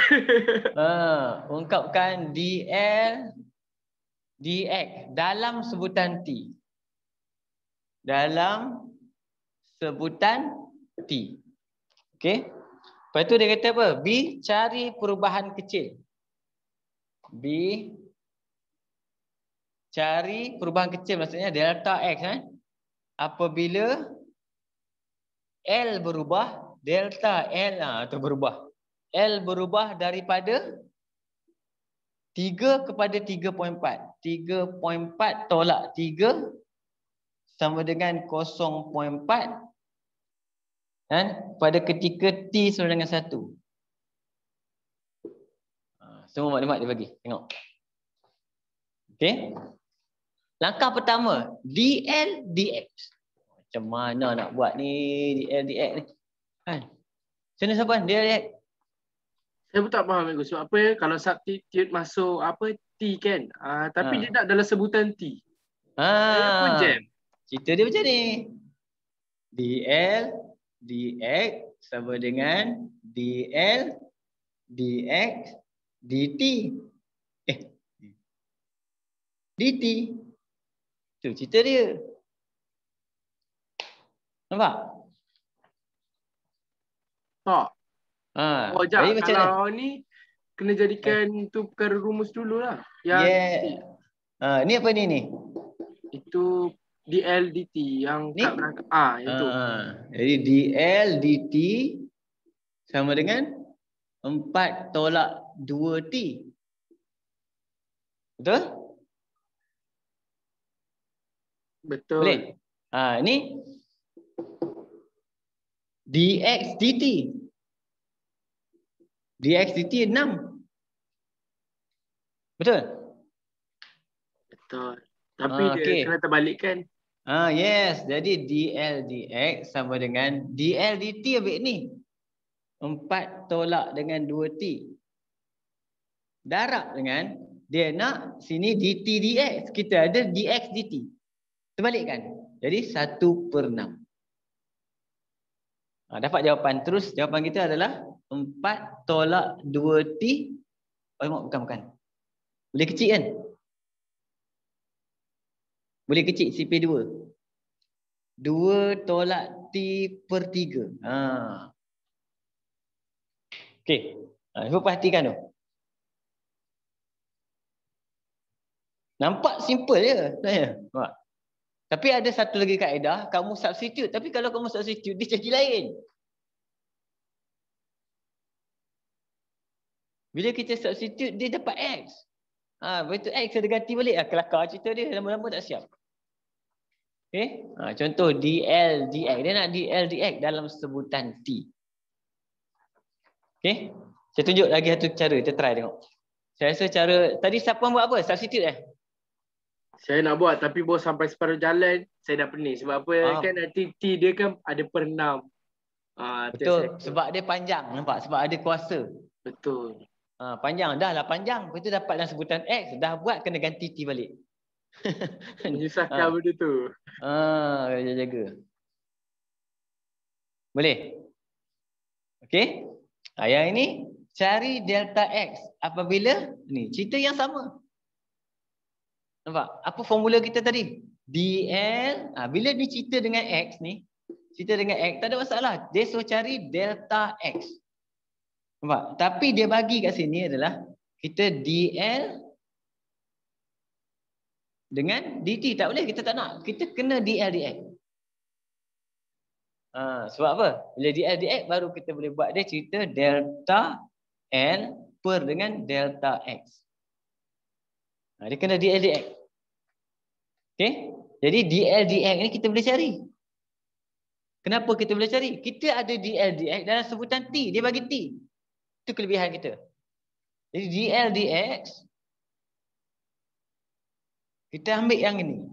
S1: uh, *laughs* ungkapkan DL DX dalam sebutan T. Dalam sebutan T. Okey. Lepas tu dia kata apa? B cari perubahan kecil. B cari perubahan kecil maksudnya delta x eh. Apabila L berubah, delta L atau ah, ha, berubah. L berubah daripada 3 kepada 3.4. 3.4 tolak 3 sama dengan dan pada ketika T sama dengan 1. Ha, semua maklumat dia bagi. Tengok. Okay. Langkah pertama. DL, DX. Macam mana nak buat
S2: ni DL, DX ni. Kan? Sini siapa? DL, DX. Saya pun tak faham. Sebab apa ya? Kalau substitute masuk apa T kan? Uh, tapi ha. dia tak dalam sebutan T.
S1: Ha. Dia Cerita dia macam ni. DL, DX dx sama dengan dl dx dt. Eh. dt. tu cerita dia. Nampak? Tak. Ha. Oh, jap. Kalau
S2: ni kena jadikan eh. tu perkara rumus dululah. Yang yeah. Ha, ni apa ni ni? Itu DLDT yang ni? tak berangkat A itu.
S1: Uh, jadi DLDT sama dengan 4 tolak 2T. Betul?
S2: Betul. Boleh? Ha, ah, ini DX DT. DX
S1: DT 6. Betul? Betul.
S2: Tapi ha, dia ah, okay. kena
S1: terbalikkan. Ah yes, jadi dl dx sama dengan dl dt abik ni. 4 tolak dengan 2t. Darab dengan dia nak sini dt dx. Kita ada dx dt. Terbalikkan. Jadi 1 per 6. Ha, ah, dapat jawapan. Terus jawapan kita adalah 4 tolak 2t. Oh, bukan, bukan. Boleh kecil kan? Boleh kecil CP2. 2 tolak T per 3. Ha. Okay. Ha, ah, perhatikan tu. Nampak simple je. Tanya. Tapi ada satu lagi kaedah. Kamu substitute. Tapi kalau kamu substitute, dia jadi lain. Bila kita substitute, dia dapat X. Ha, ah, begitu X, dia ganti balik. Ah, kelakar cerita dia. Lama-lama tak siap. Okay. Eh? Ha, contoh DL, DX. Dia nak DL, DX dalam sebutan T. Okay. Saya tunjuk lagi satu cara. Kita try tengok.
S2: Saya rasa cara. Tadi siapa buat apa? Substitute eh? Saya nak buat tapi bos sampai separuh jalan saya dah pening. Sebab apa ha. kan nanti T dia kan ada per 6. Ha, Betul. Sebab dia panjang nampak? Sebab ada kuasa.
S1: Betul. Ha, panjang. Dah lah panjang. Lepas tu dalam sebutan X. Dah buat kena ganti T balik.
S2: *laughs* Menyusahkan ha. benda tu.
S1: Ah, ha, jaga-jaga. Boleh? Okey. Ayah ini cari delta x apabila ni cerita yang sama. Nampak? Apa formula kita tadi? DL ha, ah, bila dia dengan x ni, cerita dengan x tak ada masalah. Dia suruh cari delta x. Nampak? Tapi dia bagi kat sini adalah kita DL dengan DT tak boleh kita tak nak kita kena DLDX ha, sebab apa bila DLDX baru kita boleh buat dia cerita delta L per dengan delta X ha, dia kena DLDX okay? jadi DLDX ni kita boleh cari kenapa kita boleh cari kita ada DLDX dalam sebutan T dia bagi T itu kelebihan kita jadi DLDX kita ambil yang ini.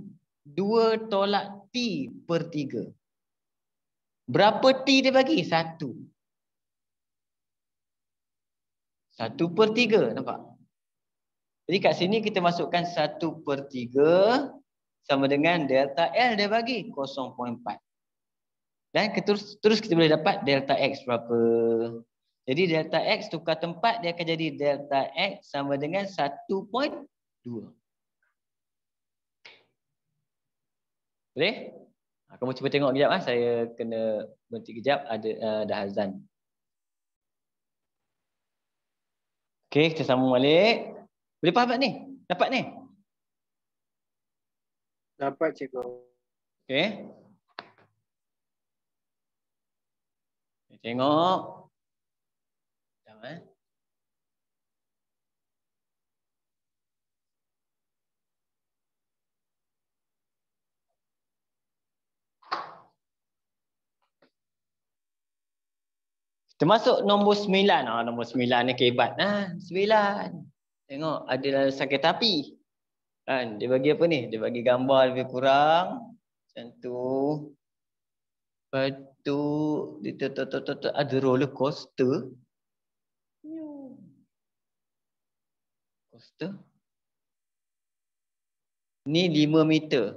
S1: 2 tolak T per 3. Berapa T dia bagi? 1. 1 per 3. Nampak? Jadi kat sini kita masukkan 1 per 3 sama dengan delta L dia bagi 0.4. Dan terus, terus kita boleh dapat delta X berapa. Jadi delta X tukar tempat dia akan jadi delta X sama dengan 1.2. Boleh? Ha, kamu cuba tengok kejap ah. Saya kena berhenti kejap ada uh, dah azan. Okey, kita sambung balik. Boleh faham tak ni? Dapat ni?
S2: Dapat cikgu. Okey. Tengok. Jangan. Eh?
S1: Termasuk nombor sembilan. oh nombor sembilan ni kebat. Ah, sembilan. Tengok ada dalam sakit api. Kan? Dia bagi apa ni? Dia bagi gambar lebih kurang. Macam tu. Lepas Dia tu, tu, tu, tu, ada roller coaster. Coaster. Ni lima meter.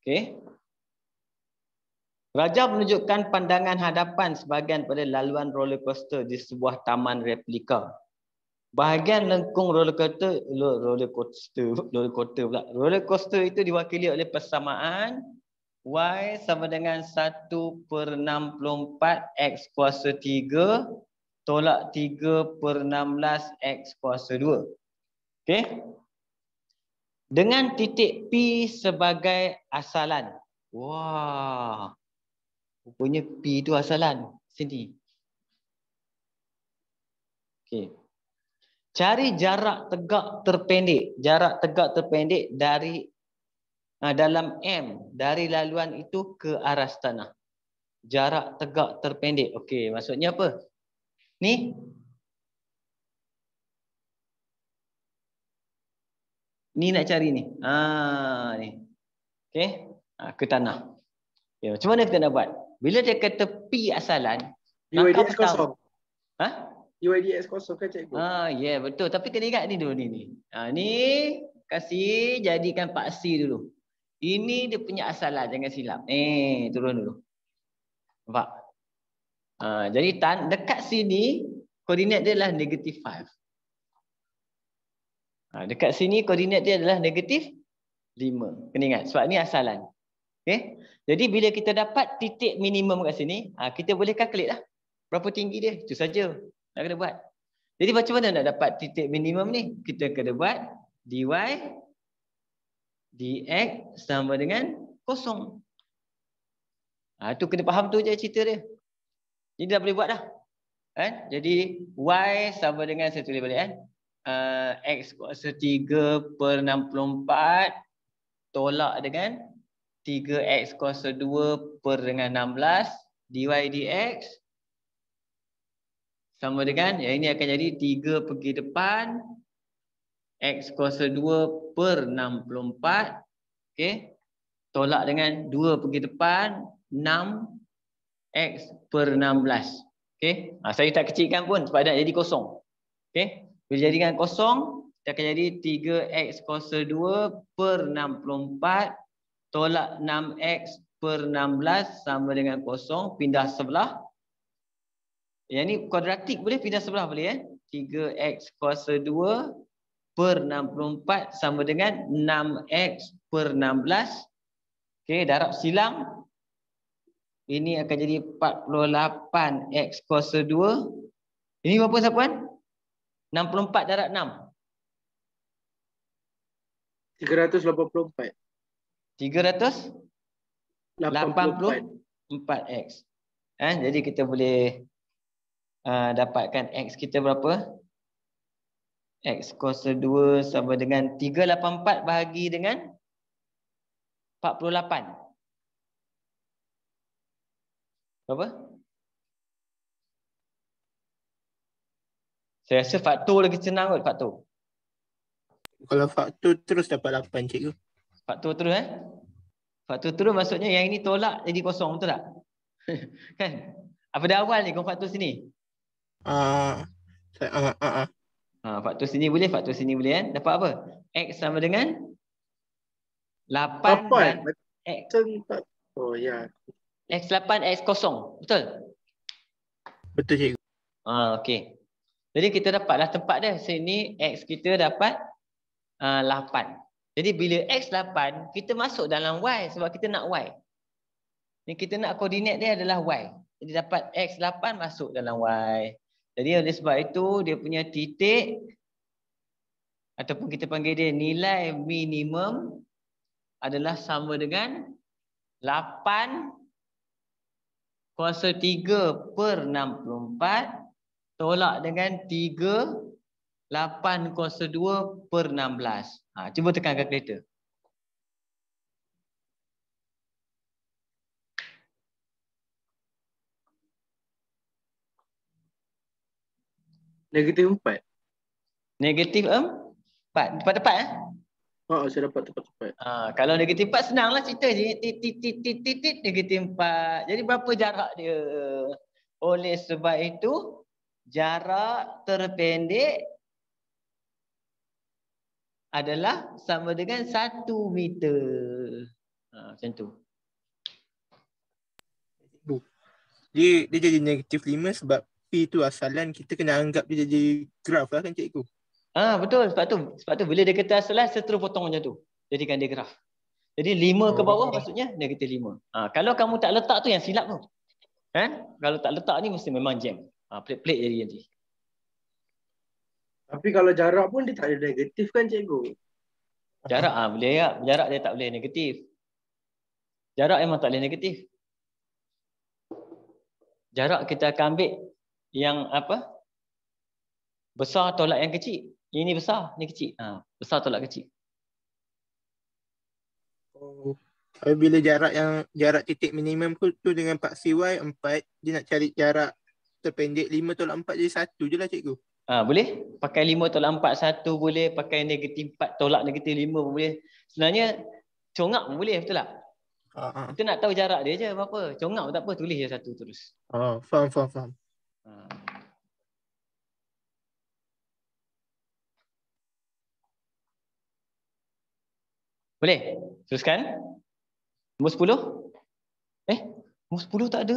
S1: Okay. Raja menunjukkan pandangan hadapan sebahagian pada laluan roller coaster di sebuah taman replika. Bahagian lengkung roller coaster, roller coaster, *laughs* roller coaster pula. Roller coaster itu diwakili oleh persamaan Y sama dengan 1 per 64 X kuasa 3 tolak 3 per 16 X kuasa 2. Okay. Dengan titik P sebagai asalan. Wah. Wow. Rupanya P itu asalan sini. Okey. Cari jarak tegak terpendek, jarak tegak terpendek dari ah, dalam M dari laluan itu ke aras tanah. Jarak tegak terpendek. Okey, maksudnya apa? Ni Ni nak cari ni. Ah ni. Okey. Ah ke tanah. Ya, okay, macam mana kita nak buat? Bila dia kata P asalan, UIDX kosong.
S2: Ha? UIDX kosong ke kan, cikgu? Ha,
S1: ah, ya, yeah, betul. Tapi kena ingat ni dulu ni. ni. Ha, ni kasih jadikan paksi dulu. Ini dia punya asalan, jangan silap. Eh, turun dulu. Nampak? Ha, jadi tan dekat sini, koordinat dia adalah negatif 5. Ha, dekat sini koordinat dia adalah negatif 5. Kena ingat sebab ni asalan. Okay. Jadi bila kita dapat titik minimum kat sini, ah, kita boleh calculate lah. Berapa tinggi dia? Itu saja. Nak kena buat. Jadi macam mana nak dapat titik minimum ni? Kita kena buat dy dx sama dengan kosong. Itu ah, kena faham tu je cerita dia. Jadi dah boleh buat dah. Eh? Jadi y sama dengan saya tulis balik kan. Eh? Uh, x kuasa 3 per 64 tolak dengan 3x kuasa 2 per dengan 16 dy dx sama dengan yang ini akan jadi 3 pergi depan x kuasa 2 per 64 okay? tolak dengan 2 pergi depan 6 x per 16 okey ah saya tak kecilkan pun sebab dia jadi kosong okay? bila jadikan kosong dia akan jadi 3x kuasa 2 per 64 tolak 6x per 16 sama dengan kosong pindah sebelah yang ni kuadratik boleh pindah sebelah boleh eh 3x kuasa 2 per 64 sama dengan 6x per 16 okey darab silang ini akan jadi 48x kuasa 2 ini berapa sapuan 64 darab 6
S2: 384 384x.
S1: Eh, ha, jadi kita boleh uh, dapatkan x kita berapa? x kuasa 2 sama dengan 384 bahagi dengan 48. Berapa? Saya rasa faktor lagi senang kot faktor. Kalau faktor terus dapat 8 cikgu faktor terus eh faktor terus maksudnya yang ini tolak jadi kosong betul tak *laughs* kan apa dah awal ni kau faktor sini ah uh, uh, uh, uh. ha, faktor sini boleh faktor sini boleh kan dapat apa x sama dengan 8 Apa? dan x oh ya x8 x kosong betul betul cikgu ha, okey jadi kita dapatlah tempat dia sini x kita dapat uh, ah, 8 jadi bila X 8, kita masuk dalam Y sebab kita nak Y. Ni kita nak koordinat dia adalah Y. Jadi dapat X 8 masuk dalam Y. Jadi oleh sebab itu dia punya titik ataupun kita panggil dia nilai minimum adalah sama dengan 8 kuasa 3 per 64 tolak dengan 3. 802 per 16. Ha, cuba tekan kalkulator. Negatif 4. Negatif 4. Tepat-tepat eh? Oh, saya dapat tepat-tepat. Ha, kalau negatif 4 senanglah cerita je. Titit-titit-titit negatif 4. Jadi berapa jarak dia? Oleh sebab itu, jarak terpendek adalah sama dengan 1 meter.
S2: Ha, macam tu. Dia, dia jadi negatif 5 sebab P tu asalan kita kena anggap dia jadi graf lah kan cikgu.
S1: Ah ha, betul sebab tu sebab tu bila dia kata asalan seteru potong macam tu. Jadikan dia graf. Jadi 5 ke oh. bawah maksudnya negatif 5. ha, kalau kamu tak letak tu yang silap tu. Eh? Kalau tak letak ni mesti memang jam. Ah ha, pelik-pelik jadi nanti.
S2: Tapi kalau jarak pun dia tak ada negatif kan cikgu?
S1: Jarak ah boleh ya. Jarak dia tak boleh negatif. Jarak memang tak boleh negatif. Jarak kita akan ambil yang apa? Besar tolak yang kecil. Ini besar, ni kecil. Ha, besar tolak kecil.
S2: Oh. Tapi bila jarak yang jarak titik minimum tu dengan paksi Y 4, dia nak cari jarak terpendek 5 tolak 4 jadi 1 je lah cikgu.
S1: Ha, boleh? Pakai lima tolak empat satu boleh. Pakai negatif empat tolak negatif 5 boleh. Sebenarnya, congak pun boleh, betul tak? Uh ah, -huh. Ah. Kita nak tahu jarak dia je apa-apa. Congak pun tak apa, tulis je satu terus.
S2: Uh, faham, faham, faham.
S1: Ha. Boleh? Teruskan? Nombor 10? Eh, nombor 10 tak ada.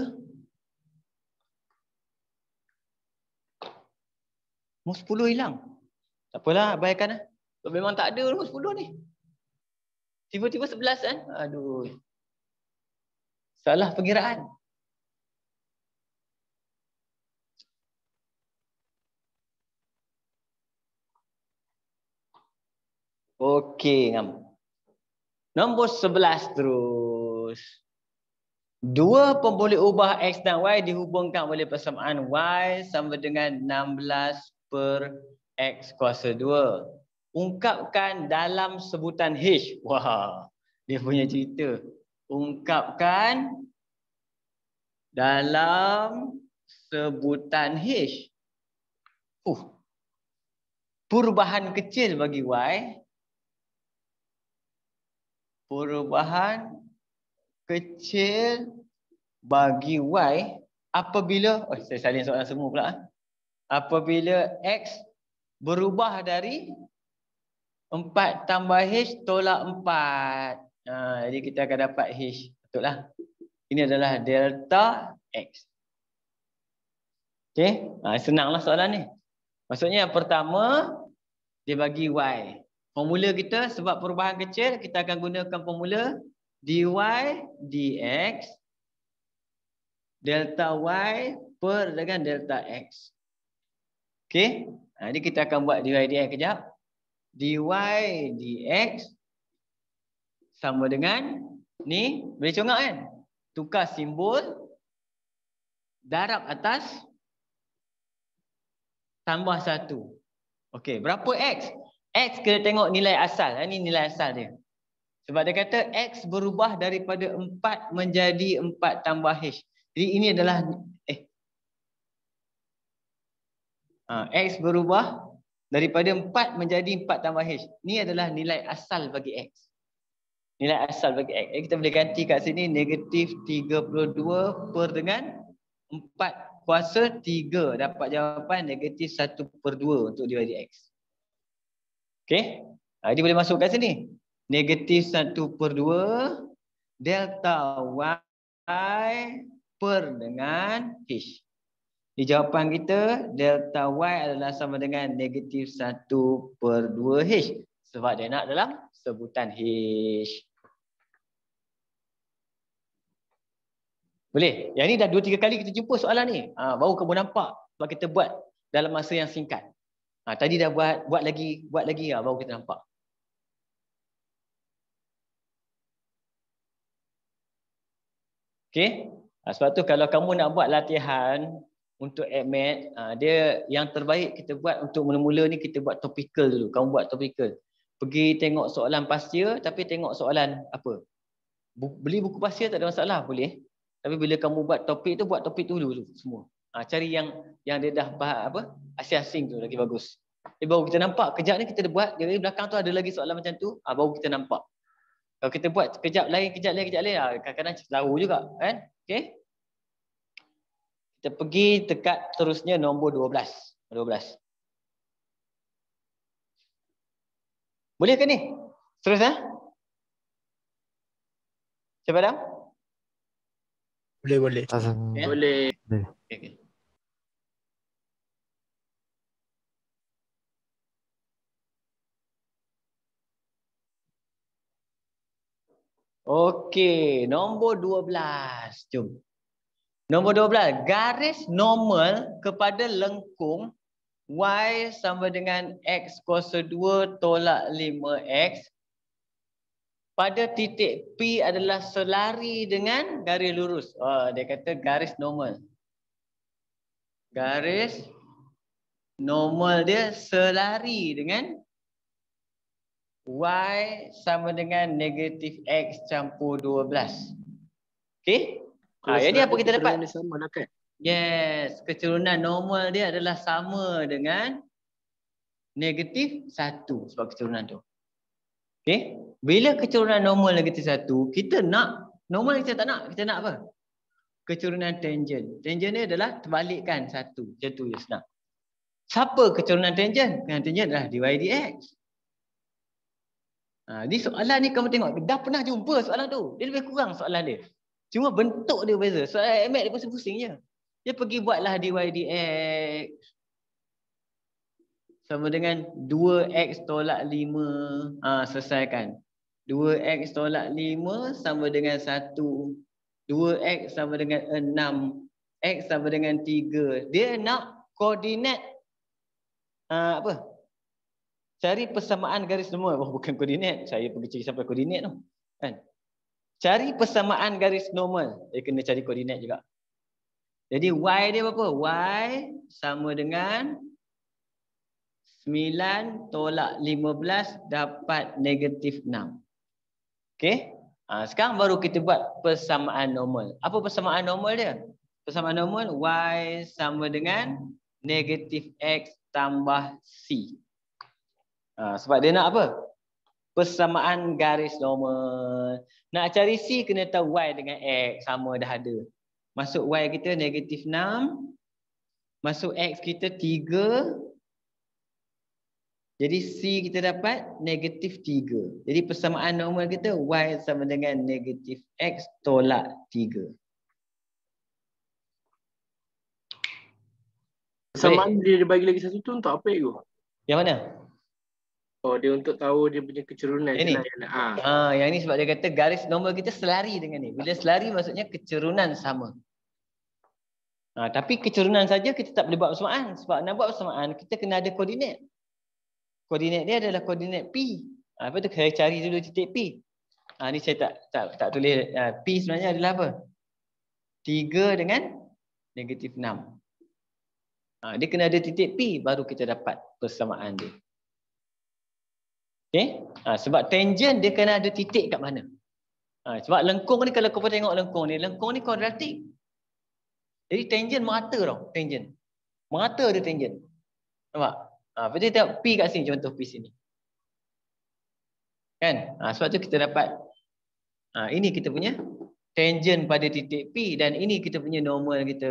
S1: Nombor sepuluh hilang. Tak apalah, abaikan lah. Memang tak ada nombor sepuluh ni. Tiba-tiba sebelas kan? Aduh. Salah pengiraan. Okey. Nombor sebelas terus. Dua pemboleh ubah X dan Y dihubungkan oleh persamaan Y sama dengan 16 per x kuasa 2. Ungkapkan dalam sebutan h. Wah, dia punya cerita. Ungkapkan dalam sebutan h. Uh, perubahan kecil bagi y. Perubahan kecil bagi y apabila oh saya salin soalan semua pula ah apabila X berubah dari 4 tambah H tolak 4. Ha, jadi kita akan dapat H. Betul lah. Ini adalah delta X. Okay. Ha, senanglah soalan ni. Maksudnya yang pertama, dia bagi Y. Formula kita sebab perubahan kecil, kita akan gunakan formula dy dx delta y per dengan delta x. Okey. Ha, jadi kita akan buat dy dx kejap. dy dx sama dengan ni boleh congak kan? Tukar simbol darab atas tambah satu. Okey, berapa x? X kita tengok nilai asal. Ini ha, nilai asal dia. Sebab dia kata X berubah daripada 4 menjadi 4 tambah H. Jadi ini adalah, eh Ha, X berubah daripada 4 menjadi 4 tambah H. Ni adalah nilai asal bagi X. Nilai asal bagi X. Kita boleh ganti kat sini negatif 32 per dengan 4 kuasa 3. Dapat jawapan negatif 1 per 2 untuk dibagi X. Okay. Jadi ha, boleh masuk kat sini. Negatif 1 per 2 delta Y per dengan H. Di jawapan kita, delta Y adalah sama dengan negatif 1 per 2H. Sebab dia nak dalam sebutan H. Boleh? Yang ni dah 2-3 kali kita jumpa soalan ni. Ha, baru kamu nampak sebab kita buat dalam masa yang singkat. Ha, tadi dah buat buat lagi, buat lagi lah baru kita nampak. Okay? Ha, sebab tu kalau kamu nak buat latihan untuk admit ah, dia yang terbaik kita buat untuk mula-mula ni kita buat topical dulu kamu buat topical pergi tengok soalan pasca tapi tengok soalan apa beli buku pasca tak ada masalah boleh tapi bila kamu buat topik tu buat topik dulu tu semua ha, cari yang yang dia dah bahas apa asing-asing tu lagi bagus dia baru kita nampak kejap ni kita dah buat Jadi belakang tu ada lagi soalan macam tu ha, baru kita nampak kalau kita buat kejap lain kejap lain kejap lain ha, kadang-kadang lawa juga kan okey kita pergi dekat terusnya nombor 12. 12. Boleh ke ni? Terus eh? Siapa dah?
S2: Boleh, boleh. Ya? Boleh. Okay, okay.
S1: Okey, nombor dua belas Jom. Nombor 12, garis normal kepada lengkung Y sama dengan X kuasa 2 tolak 5X pada titik P adalah selari dengan garis lurus. Oh, dia kata garis normal. Garis normal dia selari dengan Y sama dengan negatif X campur 12. Okay.
S2: Ha, yang ni apa kita dapat? Lah
S1: kan? Yes, keturunan normal dia adalah sama dengan negatif satu sebab keturunan tu. Okay, bila keturunan normal negatif satu, kita nak normal kita tak nak, kita nak apa? Keturunan tangent. Tangent ni adalah terbalikkan satu. tu je senang. Siapa keturunan tangent? Keturunan tangent adalah dy dx. Ha, ah, ni soalan ni kamu tengok. Dah pernah jumpa soalan tu. Dia lebih kurang soalan dia. Cuma bentuk dia beza. So I admit dia pusing-pusing je. Dia pergi buatlah dy dx Sama dengan 2x tolak 5. Ha, selesaikan. 2x tolak 5 sama dengan 1. 2x sama dengan 6. x sama dengan 3. Ha, dia nak koordinat. Ha, apa? Cari persamaan garis semua. Oh, bukan koordinat. Saya pergi cari sampai koordinat tu. Kan? Cari persamaan garis normal. Dia kena cari koordinat juga. Jadi Y dia berapa? Y sama dengan 9 tolak 15 dapat negatif 6. Okay. Ha, sekarang baru kita buat persamaan normal. Apa persamaan normal dia? Persamaan normal Y sama dengan negatif X tambah C. Ha, sebab dia nak apa? Persamaan garis normal. Nak cari C kena tahu Y dengan X sama dah ada. Masuk Y kita negatif 6. Masuk X kita 3. Jadi C kita dapat negatif 3. Jadi persamaan normal kita Y sama dengan negatif X tolak 3.
S2: Persamaan dia bagi lagi satu tu untuk apa itu? Yang mana? Oh dia untuk tahu dia punya kecerunan Ini, ni ha.
S1: Ha, Yang ni sebab dia kata garis nombor kita selari dengan ni Bila selari maksudnya kecerunan sama ha, Tapi kecerunan saja kita tak boleh buat persamaan Sebab nak buat persamaan kita kena ada koordinat Koordinat dia adalah koordinat P ha, Lepas tu saya cari dulu titik P ha, Ni saya tak tak, tak tulis ha, P sebenarnya adalah apa 3 dengan negatif 6 ha, Dia kena ada titik P baru kita dapat persamaan dia Okay? Ha, sebab tangent dia kena ada titik kat mana. Ha, sebab lengkung ni kalau kau tengok lengkung ni, lengkung ni kuadratik. Jadi tangent merata tau, tangent. Merata ada tangent. Nampak? Ah, ha, tengok P kat sini contoh P sini. Kan? Ha, sebab tu kita dapat ha, ini kita punya tangent pada titik P dan ini kita punya normal kita.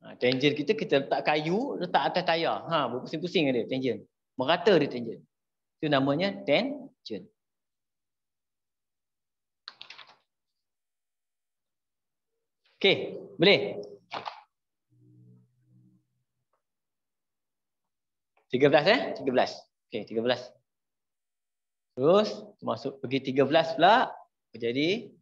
S1: Ha, tangent kita kita letak kayu letak atas tayar. Ha, pusing-pusing dia tangent merata di tangent. Itu namanya tangent. Okey, boleh? 13 eh? 13. Okey, 13. Terus masuk pergi 13 pula. Jadi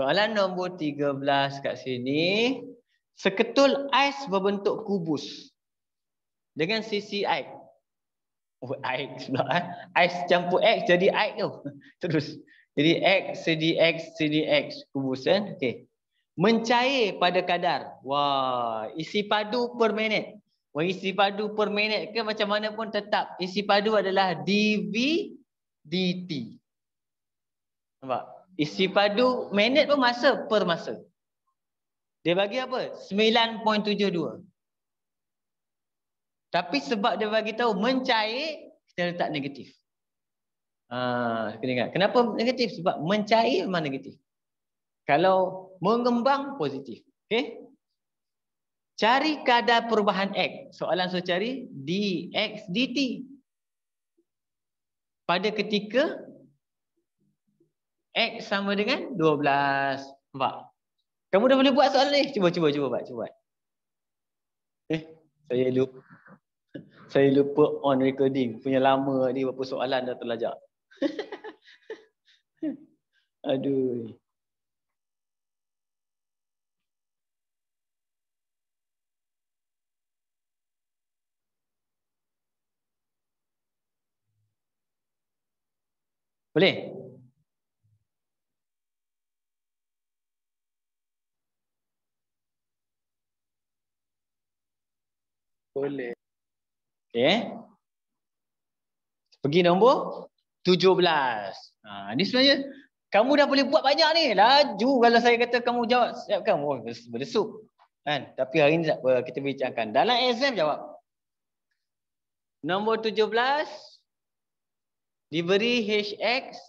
S1: Soalan nombor 13 kat sini. Seketul ais berbentuk kubus. Dengan sisi air. Oh, air sebelah. Eh? Ais campur X jadi air tu. *laughs* Terus. Jadi X, CD X, CD X. Kubus kan? Eh. Okay. Mencair pada kadar. Wah, isi padu per minit. Wah, isi padu per minit ke macam mana pun tetap. Isi padu adalah DV, DT. Nampak? Isi padu minit pun masa per masa. Dia bagi apa? 9.72. Tapi sebab dia bagi tahu mencair, kita letak negatif. Ah, kena ingat. Kenapa negatif? Sebab mencair memang negatif. Kalau mengembang, positif. Okay? Cari kadar perubahan X. Soalan saya cari, dx dt. Pada ketika X sama dengan 12 4. Kamu dah boleh buat soalan ni? Cuba cuba cuba buat, cuba. Eh, saya lupa. Saya lupa on recording. Punya lama ni, berapa soalan dah terlajak. *laughs* Aduh.
S2: Boleh? Boleh.
S1: Okay. Pergi nombor 17. Ha, ni sebenarnya kamu dah boleh buat banyak ni. Laju kalau saya kata kamu jawab. Siapkan. Oh, berdesuk. Kan? Tapi hari ni kita bincangkan. Dalam exam jawab. Nombor 17. Diberi HX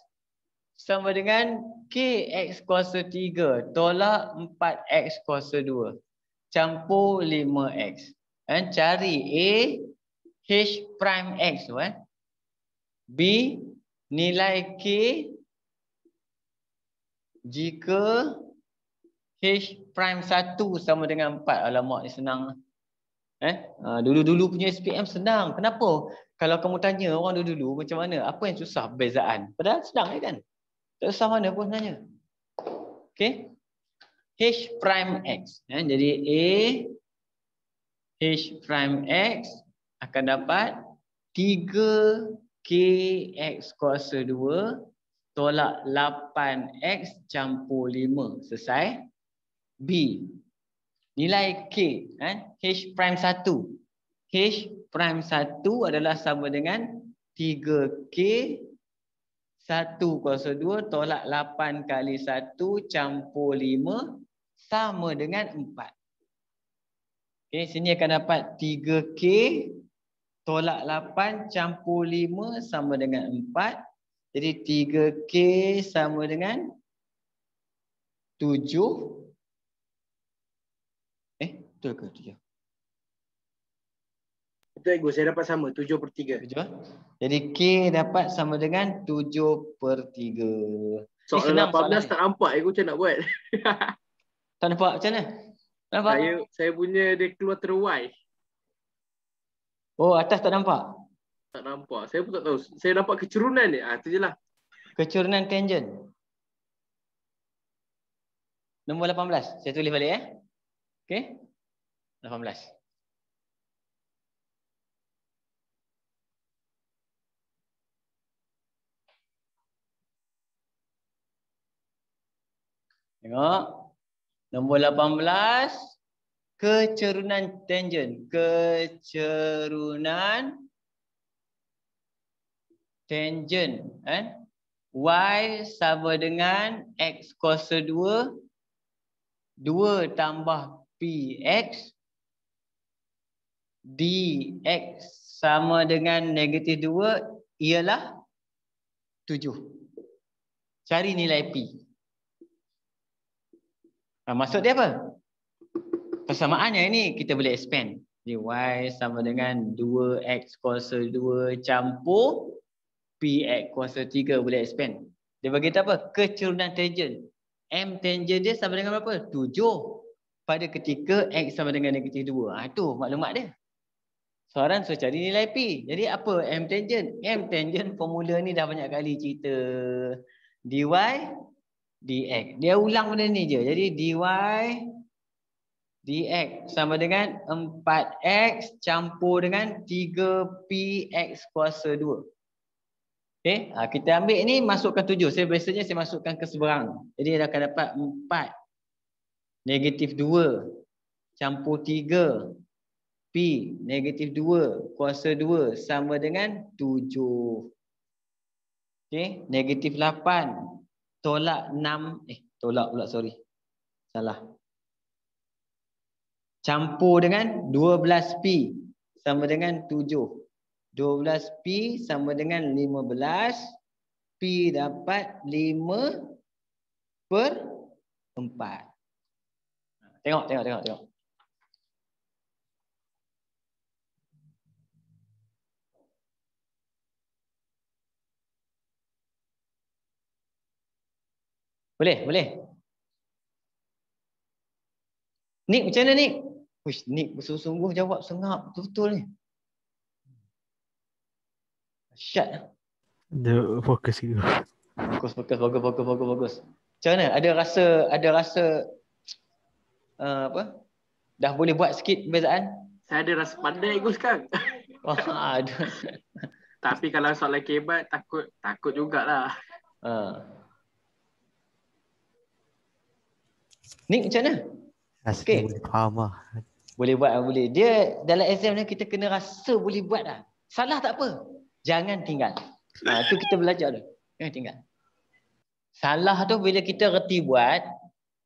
S1: sama dengan KX kuasa 3. Tolak 4X kuasa 2. Campur 5X eh, cari A H prime X eh. B nilai K jika H prime 1 sama dengan 4 alamak senang eh ha, dulu-dulu punya SPM senang kenapa kalau kamu tanya orang dulu-dulu macam mana apa yang susah Bezaan. padahal senang eh, kan tak susah mana pun sebenarnya Okay, H prime X eh, jadi A H prime X akan dapat 3KX kuasa 2 tolak 8X campur 5. Selesai. B. Nilai K. Eh? H prime 1. H prime 1 adalah sama dengan 3K 1 kuasa 2 tolak 8 kali 1 campur 5 sama dengan 4. Okey, sini akan dapat 3K tolak 8 campur 5 sama dengan 4. Jadi 3K sama dengan
S2: 7. Eh, betul ke 7? Betul ego, saya dapat sama 7 per 3. 7?
S1: Jadi K dapat sama dengan 7 per 3. Soalan 18 soalan tak
S2: nampak ego macam nak buat.
S1: tak nampak macam mana?
S2: Nampak? Saya saya punya dia keluar terwai.
S1: Oh, atas tak nampak?
S2: Tak nampak. Saya pun tak tahu. Saya nampak kecurunan ni. Ah, tu je lah.
S1: Kecurunan tangent. Nombor 18. Saya tulis balik eh. Okay.
S2: 18. Tengok.
S1: Nombor 18 kecerunan tangent. Kecerunan tangent eh y sama dengan x kuasa 2 2 tambah px dx sama dengan negatif 2 ialah 7. Cari nilai P. Ha, maksud dia apa? Persamaannya ini kita boleh expand. Jadi y sama dengan 2x kuasa 2 campur px kuasa 3 boleh expand. Dia bagi kita apa? Kecerunan tangent. M tangent dia sama dengan berapa? 7. Pada ketika x sama dengan negatif 2. Ha, itu ah, maklumat dia. Soalan suruh cari nilai P. Jadi apa M tangent? M tangent formula ni dah banyak kali cerita. dy dx. Dia ulang benda ni je. Jadi dy dx sama dengan 4x campur dengan 3px kuasa 2. okay ha, kita ambil ni masukkan 7. Saya biasanya saya masukkan ke seberang. Jadi dia akan dapat 4 negatif 2 campur 3 p negatif 2 kuasa 2 sama dengan 7. okay negatif 8 tolak 6 eh tolak pula sorry salah campur dengan 12p sama dengan 7 12p sama dengan 15 p dapat 5 per 4 tengok tengok tengok tengok Boleh, boleh. Nik macam mana Nik? Hush, Nik bersungguh-sungguh jawab sengap betul-betul ni. Syat.
S2: The focus itu.
S1: Fokus, fokus, fokus,
S2: fokus, fokus, fokus.
S1: Macam mana? Ada rasa, ada rasa
S2: uh, apa? Dah boleh buat sikit perbezaan? Saya ada rasa pandai gus sekarang. *laughs* Wah, ada. Tapi kalau soalan kebat, takut takut jugalah. Uh.
S1: Nick macam mana? okay. boleh faham lah. Boleh buat lah boleh. Dia dalam exam ni kita kena rasa boleh buat lah. Salah tak apa. Jangan tinggal. Ha, tu kita belajar tu. Jangan tinggal. Salah tu bila kita reti buat,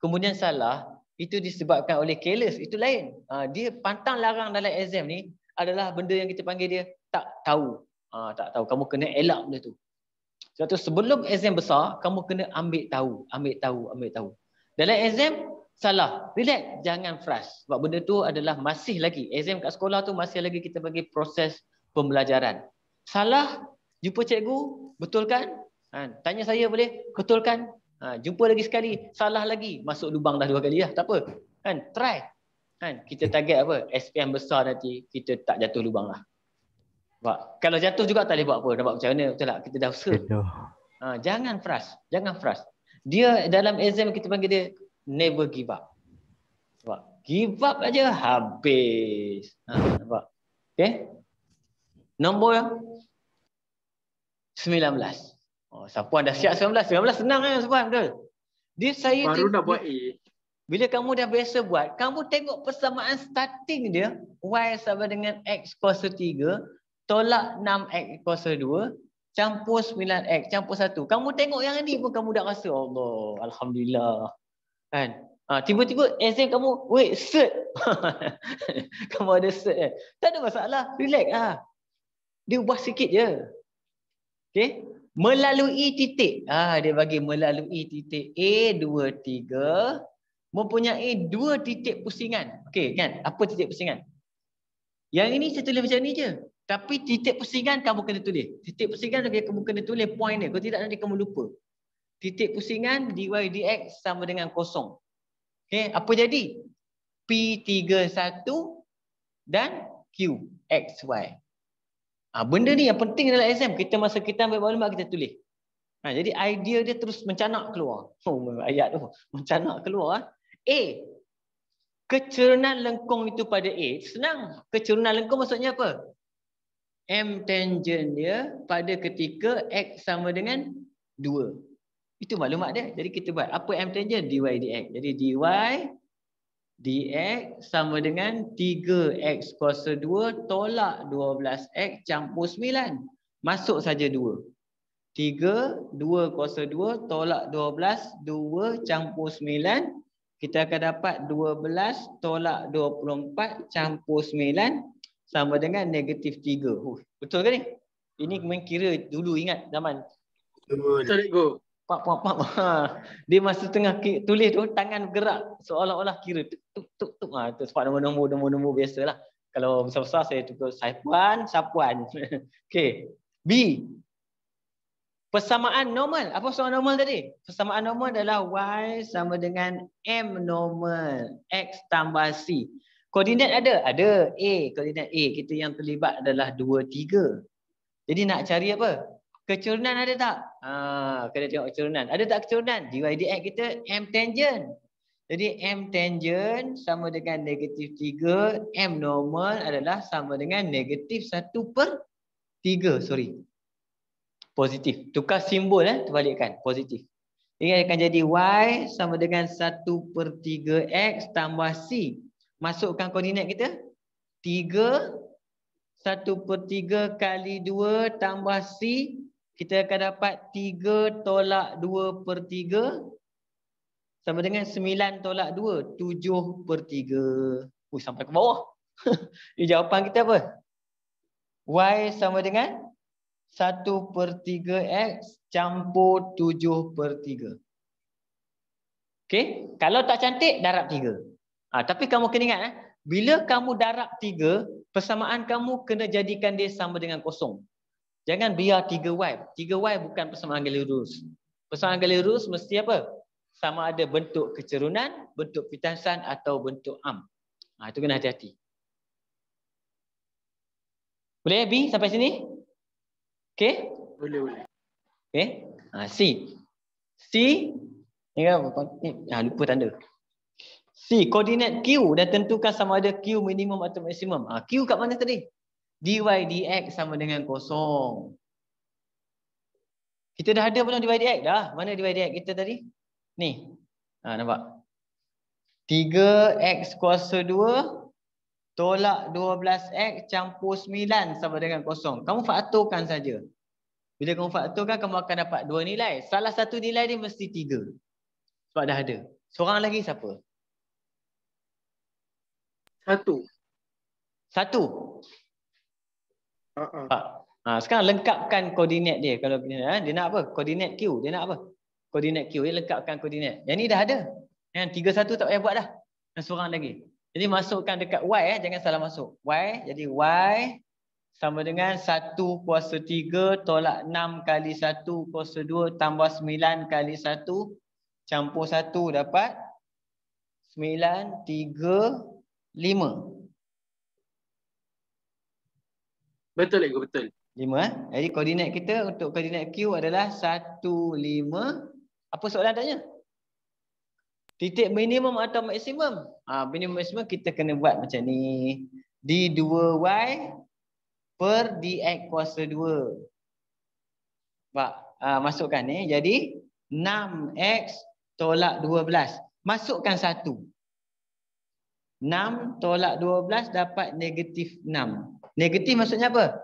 S1: kemudian salah, itu disebabkan oleh careless. Itu lain. Ha, dia pantang larang dalam exam ni adalah benda yang kita panggil dia tak tahu. Ha, tak tahu. Kamu kena elak benda tu. Sebab tu sebelum exam besar, kamu kena ambil tahu. Ambil tahu, ambil tahu. Ambil tahu. Dalam exam salah. Relax, jangan frust. Sebab benda tu adalah masih lagi exam kat sekolah tu masih lagi kita bagi proses pembelajaran. Salah, jumpa cikgu, betulkan? Ha, tanya saya boleh? Betulkan? Ha, jumpa lagi sekali, salah lagi, masuk lubang dah dua kali lah. Tak apa. Kan, try. Kan, kita target apa? SPM besar nanti kita tak jatuh lubang lah. Sebab, kalau jatuh juga tak boleh buat apa. Dapat macam mana? Betul tak? Kita dah usaha. Ha, jangan frust. Jangan frust dia dalam exam kita panggil dia never give up. Sebab give up aja habis. Ha, nampak? Okay. Nombor 19. Oh, Sapuan dah siap 19. 19 senang kan Sapuan ke? Dia saya Baru dia, nak buat A. Bila kamu dah biasa buat, kamu tengok persamaan starting dia. Y sama dengan X kuasa 3. Tolak 6X kuasa 2 campur 9x, campur satu. Kamu tengok yang ni pun kamu dah rasa Allah, alhamdulillah. Kan? Ah ha, tiba-tiba exam kamu wait cert. *laughs* kamu ada cert eh. Tak ada masalah, relax ah. Ha. Dia ubah sikit je. Okey? Melalui titik. Ah ha, dia bagi melalui titik A dua tiga. mempunyai dua titik pusingan. Okay, kan? Apa titik pusingan? Yang ini saya tulis macam ni je. Tapi titik pusingan kamu kena tulis. Titik pusingan kamu kena tulis point dia. Kalau tidak nanti kamu lupa. Titik pusingan dy dx sama dengan kosong. Okay. Apa jadi? P31 dan QXY. Ha, ah, benda ni yang penting dalam SM Kita masa kita ambil maklumat kita tulis. Ha, jadi idea dia terus mencanak keluar. *laughs* Oh, ayat tu. Mencanak keluar. Ah. A. Kecerunan lengkung itu pada A. Senang. Kecerunan lengkung maksudnya apa? M tangent dia pada ketika X sama dengan 2. Itu maklumat dia. Jadi kita buat apa M tangent? dy dx. Jadi dy dx sama dengan 3x kuasa 2 tolak 12x campur 9. Masuk saja 2. 3, 2 kuasa 2 tolak 12, 2 campur 9. Kita akan dapat 12 tolak 24 campur 9 sama dengan negatif 3. Uh, betul ke ni? Ini main kira dulu ingat zaman. Betul. Betul, Pak, pak, pak. Ha, dia masa tengah tulis tu, tangan gerak. Seolah-olah kira. Tuk, tuk, tuk, tuk. Ha, tu sebab nombor-nombor, nombor-nombor biasalah. Kalau besar-besar, saya tukar saipuan, sapuan. *laughs* Okey. B. Persamaan normal. Apa soal normal tadi? Persamaan normal adalah Y sama dengan M normal. X tambah C. Koordinat ada? Ada. A. Koordinat A. Kita yang terlibat adalah 2, 3. Jadi nak cari apa? Kecerunan ada tak? Ha, kena tengok kecerunan. Ada tak kecerunan? DY DX kita M tangent. Jadi M tangent sama dengan negatif 3. M normal adalah sama dengan negatif 1 per 3. Sorry. Positif. Tukar simbol. Eh? Terbalikkan. Positif. Ini akan jadi Y sama dengan 1 per 3X tambah C. Masukkan koordinat kita. 3. 1 per 3 kali 2 tambah C. Kita akan dapat 3 tolak 2 per 3. Sama dengan 9 tolak 2. 7 per 3. Uh, sampai ke bawah. *laughs* Ini jawapan kita apa? Y sama dengan 1 per 3X campur 7 per 3. Okay. Kalau tak cantik, darab 3. Ha, tapi kamu kena ingat, eh? bila kamu darab tiga, persamaan kamu kena jadikan dia sama dengan kosong. Jangan biar tiga Y. Tiga Y bukan persamaan galerus. Persamaan galerus mesti apa? Sama ada bentuk kecerunan, bentuk pitansan atau bentuk am. Ha, itu kena hati-hati. Boleh eh, B sampai sini? Okay? Boleh, boleh. Okay? Ha, C. C. Ini apa? Ha, lupa tanda. C koordinat Q dan tentukan sama ada Q minimum atau maksimum. Ha, ah, Q kat mana tadi? dy dx sama dengan kosong. Kita dah ada belum dy dx dah? Mana dy dx kita tadi? Ni. Ha, nampak? 3x kuasa 2 tolak 12x campur 9 sama dengan kosong. Kamu faktorkan saja. Bila kamu faktorkan, kamu akan dapat dua nilai. Salah satu nilai ni mesti 3. Sebab dah ada. Seorang lagi siapa? Satu. Satu. Uh -uh. Ha. sekarang lengkapkan koordinat dia kalau dia, ha, dia nak apa? Koordinat Q, dia nak apa? Koordinat Q dia lengkapkan koordinat. Yang ni dah ada. Yang 3 1 tak payah buat dah. Yang seorang lagi. Jadi masukkan dekat Y eh, jangan salah masuk. Y jadi Y sama dengan 1 kuasa 3 tolak 6 kali 1 kuasa 2 tambah 9 kali 1 campur 1 dapat 9 3 Lima. Betul lagi, betul. Lima. Eh? Jadi koordinat kita untuk koordinat Q adalah satu, lima. Apa soalan tanya? Titik minimum atau maksimum? Ha, minimum maksimum kita kena buat macam ni. D2Y per DX kuasa 2. Nampak? Ha, masukkan ni. Jadi 6X tolak 12. Masukkan 1. 6 tolak 12 dapat negatif 6. Negatif maksudnya apa?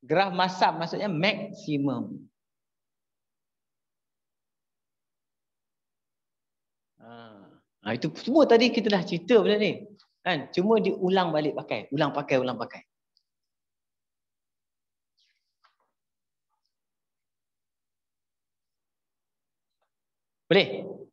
S1: Graf masam maksudnya maksimum. Ha. ha, itu semua tadi kita dah cerita benda ni. Kan? Cuma diulang balik pakai. Ulang pakai, ulang pakai. Boleh? Boleh?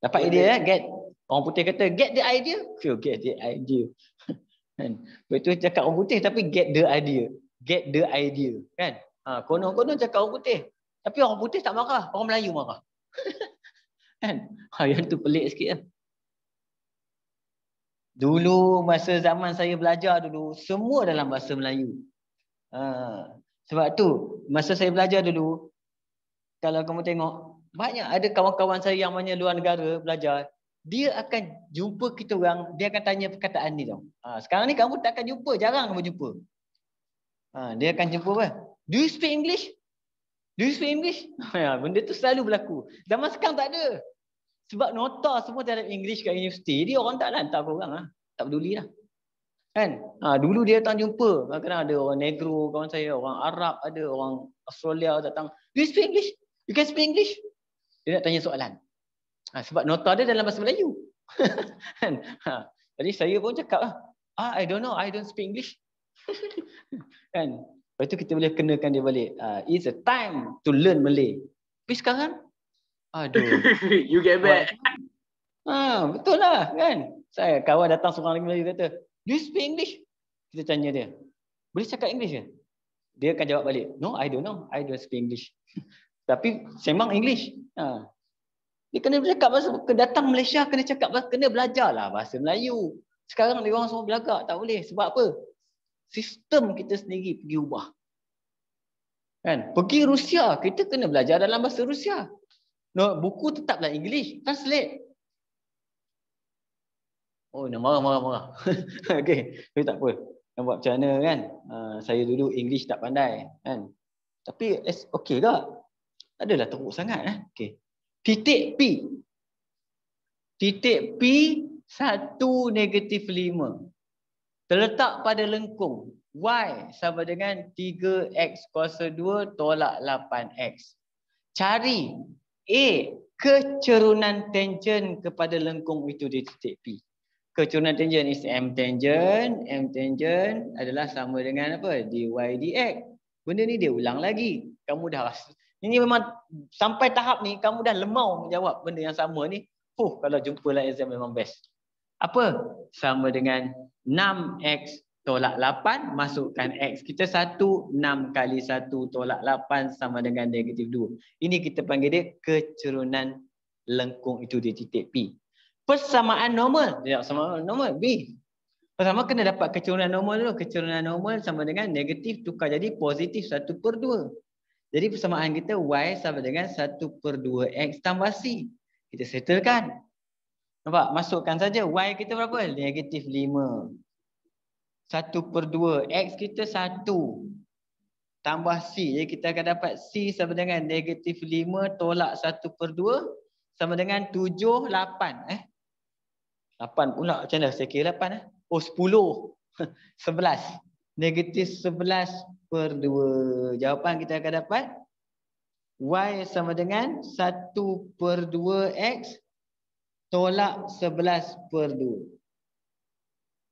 S1: Dapat idea eh? get orang putih kata get the idea. feel get the idea. *laughs* Kan. Betul cakap orang putih tapi get the idea. Get the idea, kan? Ha, konon-konon cakap orang putih. Tapi orang putih tak marah, orang Melayu marah. *laughs* kan? Ha, yang tu pelik sikitlah. Kan? Dulu masa zaman saya belajar dulu semua dalam bahasa Melayu. Ha, sebab tu masa saya belajar dulu kalau kamu tengok banyak ada kawan-kawan saya yang banyak luar negara belajar dia akan jumpa kita orang dia akan tanya perkataan ni tau ha, sekarang ni kamu tak akan jumpa jarang kamu jumpa ha, dia akan jumpa apa do you speak english do you speak english *laughs* ya, benda tu selalu berlaku zaman sekarang tak ada sebab nota semua dalam english kat universiti dia orang tak hantar kau orang ah tak peduli lah kan ha, dulu dia datang jumpa kadang-kadang ada orang negro kawan saya orang arab ada orang australia datang do you speak english you can speak english dia nak tanya soalan. Ha, sebab nota dia dalam bahasa Melayu. *laughs* Kan? ha, jadi saya pun cakap lah, ah, I don't know, I don't speak English. *laughs* kan? Lepas tu kita boleh kenakan dia balik. Uh, it's a time to learn Malay. Tapi sekarang, aduh. *laughs* you get back. Ha, betul lah kan. Saya kawan datang seorang lagi Melayu kata, do you speak English? Kita tanya dia, boleh cakap English ke? Dia akan jawab balik, no, I don't know, I don't speak English. Tapi semang English. Ha. Dia kena bercakap bahasa kedatang Malaysia kena cakap kena belajarlah bahasa Melayu. Sekarang ni orang semua belagak tak boleh sebab apa? Sistem kita sendiri pergi ubah. Kan? Pergi Rusia kita kena belajar dalam bahasa Rusia. No, buku tetaplah English, translate. Oh, nak marah marah marah. *laughs* Okey, tapi tak apa. Nak buat macam mana kan? Uh, saya dulu English tak pandai kan. Tapi eh, okey tak? adalah teruk sangat eh. Okey. Titik P. Titik P 1 negatif 5. Terletak pada lengkung. Y sama dengan 3X kuasa 2 tolak 8X. Cari A. Kecerunan tangent kepada lengkung itu di titik P. Kecerunan tangent is M tangent. M tangent adalah sama dengan apa? DY DX. Benda ni dia ulang lagi. Kamu dah rasa. Ini memang sampai tahap ni kamu dah lemau menjawab benda yang sama ni. Puh kalau jumpa lah exam memang best. Apa? Sama dengan 6x tolak 8 masukkan x. Kita 1 6 kali 1 tolak 8 sama dengan negatif 2. Ini kita panggil dia kecerunan lengkung itu di titik P. Persamaan normal. Ya, sama normal B. Pertama kena dapat kecerunan normal dulu. Kecerunan normal sama dengan negatif tukar jadi positif 1 per 2. Jadi persamaan kita y sama dengan 1 per 2x tambah c. Kita settlekan. Nampak? Masukkan saja. Y kita berapa? Negatif 5. 1 per 2. X kita 1. Tambah C. Jadi kita akan dapat C sama dengan negatif 5 tolak 1 per 2. Sama dengan 7, 8. Eh? 8 pula macam mana? Saya kira 8. Eh? Oh 10. 11. *laughs* negatif 11 per 2. Jawapan kita akan dapat Y sama dengan 1 per 2 X tolak 11 per 2.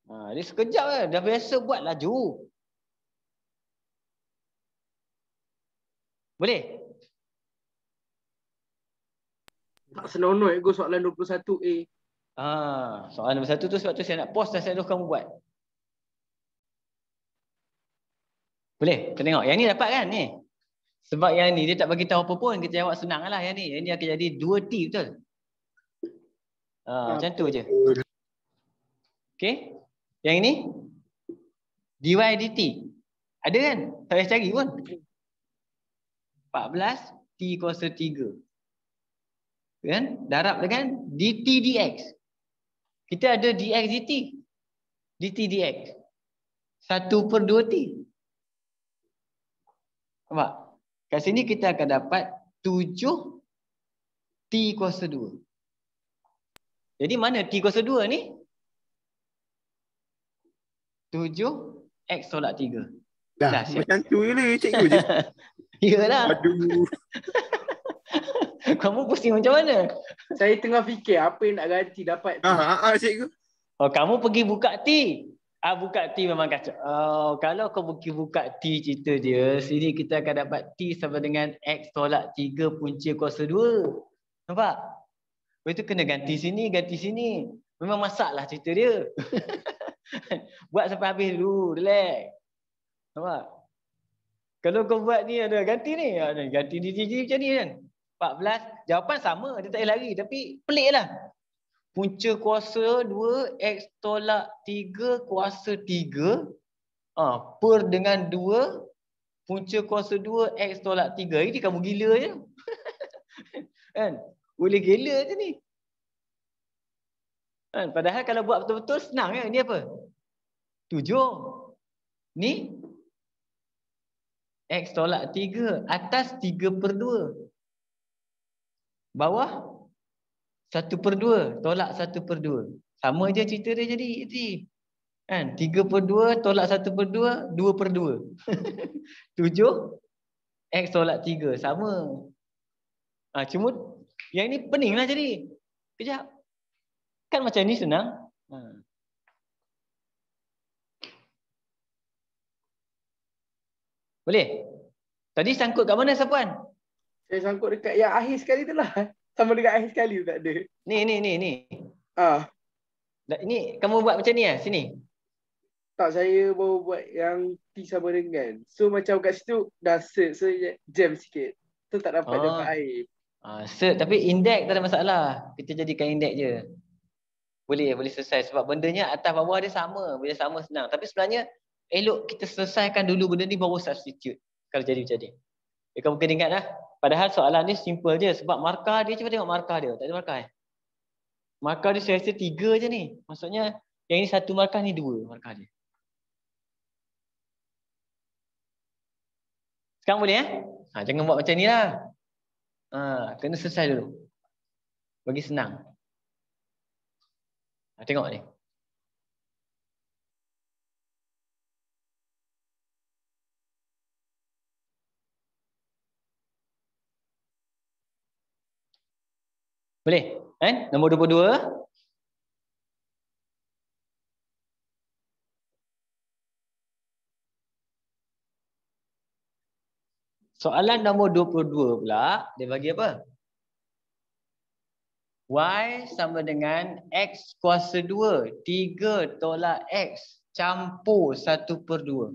S1: Ha, dia sekejap lah. Dah biasa buat laju.
S2: Boleh? Tak senonoh ego soalan 21A. Ah, ha,
S1: soalan 21 tu sebab
S2: tu saya nak post dan saya dah kamu buat.
S1: Boleh, kita tengok. Yang ni dapat kan ni? Sebab yang ni dia tak bagi tahu apa pun, kita jawab senang lah yang ni. Yang ni akan jadi 2T betul? Ha, ya. Macam tu je. Okay. Yang ini dy dt. Ada kan? Tak payah cari pun. 14 t kuasa 3. Ya kan? Darab dengan dt dx. Kita ada dx dt. dt dx. 1 per 2t. Nampak? Kat sini kita akan dapat 7 T kuasa 2. Jadi mana T kuasa 2 ni? 7 X tolak 3. Dah, Dah macam tu
S2: je lah cikgu je.
S1: *laughs* Yalah. Aduh.
S2: *laughs* kamu pusing macam mana? Saya tengah fikir apa yang nak ganti dapat. Ah ah ha cikgu.
S1: Oh, kamu pergi buka T. Ah buka T memang kacau. Oh, kalau kau buki buka T cerita dia, sini kita akan dapat T sama dengan X tolak 3 punca kuasa 2. Nampak? Lepas tu kena ganti sini, ganti sini. Memang masaklah cerita dia. *laughs* buat sampai habis dulu, relax. Nampak? Kalau kau buat ni ada ganti ni, ada ah, ganti ni, ni, ni macam ni kan. 14, jawapan sama, dia tak boleh Tapi pelik lah punca kuasa 2 x tolak 3 kuasa 3 ah ha, per dengan 2 punca kuasa 2 x tolak 3 ini kamu gila je *laughs* kan boleh gila je ni kan padahal kalau buat betul-betul senang kan ni apa 7 ni x tolak 3 atas 3/2 bawah satu per dua, tolak satu per dua. Sama je cerita dia jadi. E kan? Tiga per dua, tolak satu per dua, dua per dua. *laughs* Tujuh, X tolak tiga, sama. Ha, cuma yang ni pening lah jadi. Kejap. Kan macam ni senang. Ha. Boleh? Tadi sangkut kat mana, Sapuan? Saya sangkut dekat yang akhir sekali tu lah. Sama dengan akhir sekali tak ada. Ni ni ni ni. Ah. Dah ini kamu buat macam ni ah sini.
S2: Tak saya baru buat yang T sama dengan. So macam kat situ dah set so ya, jam sikit. Tu so, tak dapat oh. dapat air. Ah set
S1: tapi index tak ada masalah. Kita jadikan index je. Boleh boleh selesai sebab bendanya atas bawah dia sama. Bila sama senang. Tapi sebenarnya elok kita selesaikan dulu benda ni baru substitute kalau jadi macam ni. Dia ya, kan mungkin ingat lah. Padahal soalan ni simple je. Sebab markah dia, cuba tengok markah dia. Tak ada markah eh. Markah dia saya rasa tiga je ni. Maksudnya yang ni satu markah ni dua markah dia. Sekarang boleh eh? Ha, jangan buat macam ni lah. Ha, kena selesai dulu. Bagi senang. Ha, tengok ni. Boleh? Eh? Nombor 22. Soalan nombor 22 pula, dia bagi apa? Y sama dengan X kuasa 2. 3 tolak X campur 1 per 2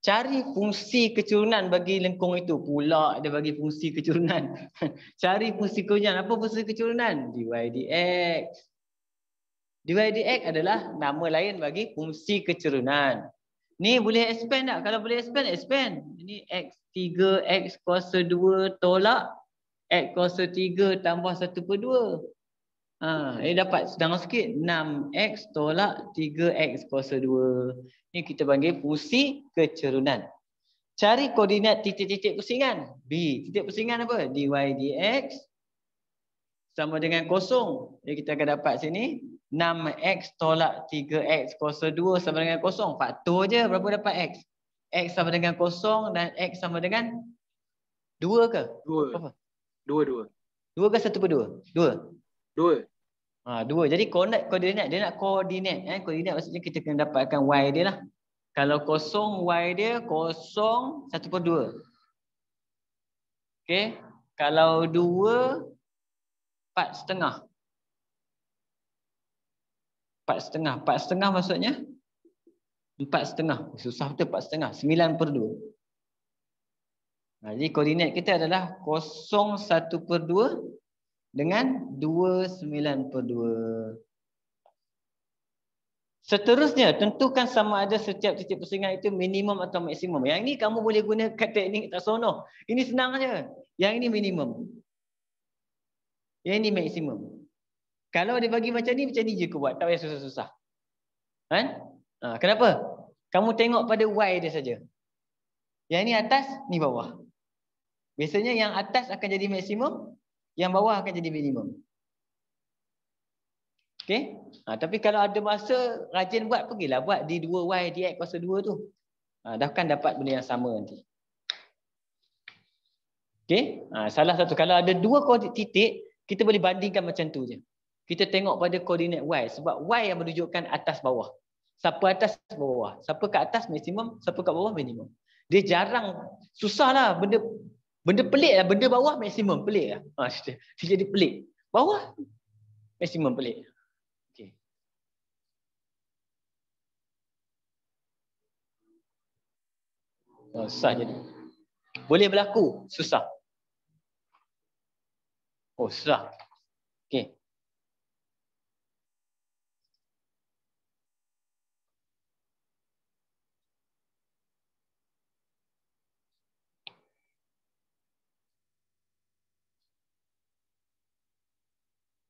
S1: cari fungsi kecurunan bagi lengkung itu pula dia bagi fungsi kecurunan *laughs* cari fungsi kecurunan apa fungsi kecurunan dydx dydx adalah nama lain bagi fungsi kecurunan ni boleh expand tak kalau boleh expand expand ini x3 x kuasa 2 tolak x kuasa 3 tambah 1/2 Ha, ini dapat sedang sikit 6x tolak 3x kuasa 2. Ini kita panggil fusi kecerunan. Cari koordinat titik-titik pusingan. B. Titik pusingan apa? dy dx sama dengan kosong. Jadi kita akan dapat sini 6x tolak 3x kuasa 2 sama dengan kosong. Faktor je berapa dapat x? x sama dengan kosong dan x sama dengan 2 ke? 2. 2 2. 2 ke 1 per 2? 2. 2. Ha, dua. Jadi koordinat koordinat dia nak koordinat eh koordinat maksudnya kita kena dapatkan y dia lah. Kalau kosong y dia kosong satu per dua. Okay, Kalau dua empat setengah. empat setengah. empat setengah maksudnya empat setengah. Susah betul empat setengah. sembilan per dua. Ha, jadi koordinat kita adalah kosong satu per dua dengan 2.9/2. Seterusnya, tentukan sama ada setiap titik pusingan itu minimum atau maksimum. Yang ini kamu boleh guna teknik tak sonoh. Ini senang aja. Yang ini minimum. Yang ini maksimum. Kalau dia bagi macam ni, macam ni je kau buat. Tak payah susah-susah. Kan? Ha? Ha, kenapa? Kamu tengok pada Y dia saja. Yang ni atas, ni bawah. Biasanya yang atas akan jadi maksimum yang bawah akan jadi minimum. Okay, Ha, tapi kalau ada masa rajin buat pergilah buat di 2y dx kuasa 2 tu. Ha, dah kan dapat benda yang sama nanti. Okay, Ha, salah satu kalau ada dua koordinat titik kita boleh bandingkan macam tu je. Kita tengok pada koordinat y sebab y yang menunjukkan atas bawah. Siapa atas bawah? Siapa kat atas maksimum, siapa kat bawah minimum. Dia jarang susahlah benda Benda hmm. pelik lah, benda bawah maksimum pelik lah. Ha, cerita. cerita dia pelik. Bawah, maksimum pelik. Okay. Oh, ha, susah jadi. Boleh berlaku, susah. Oh, susah.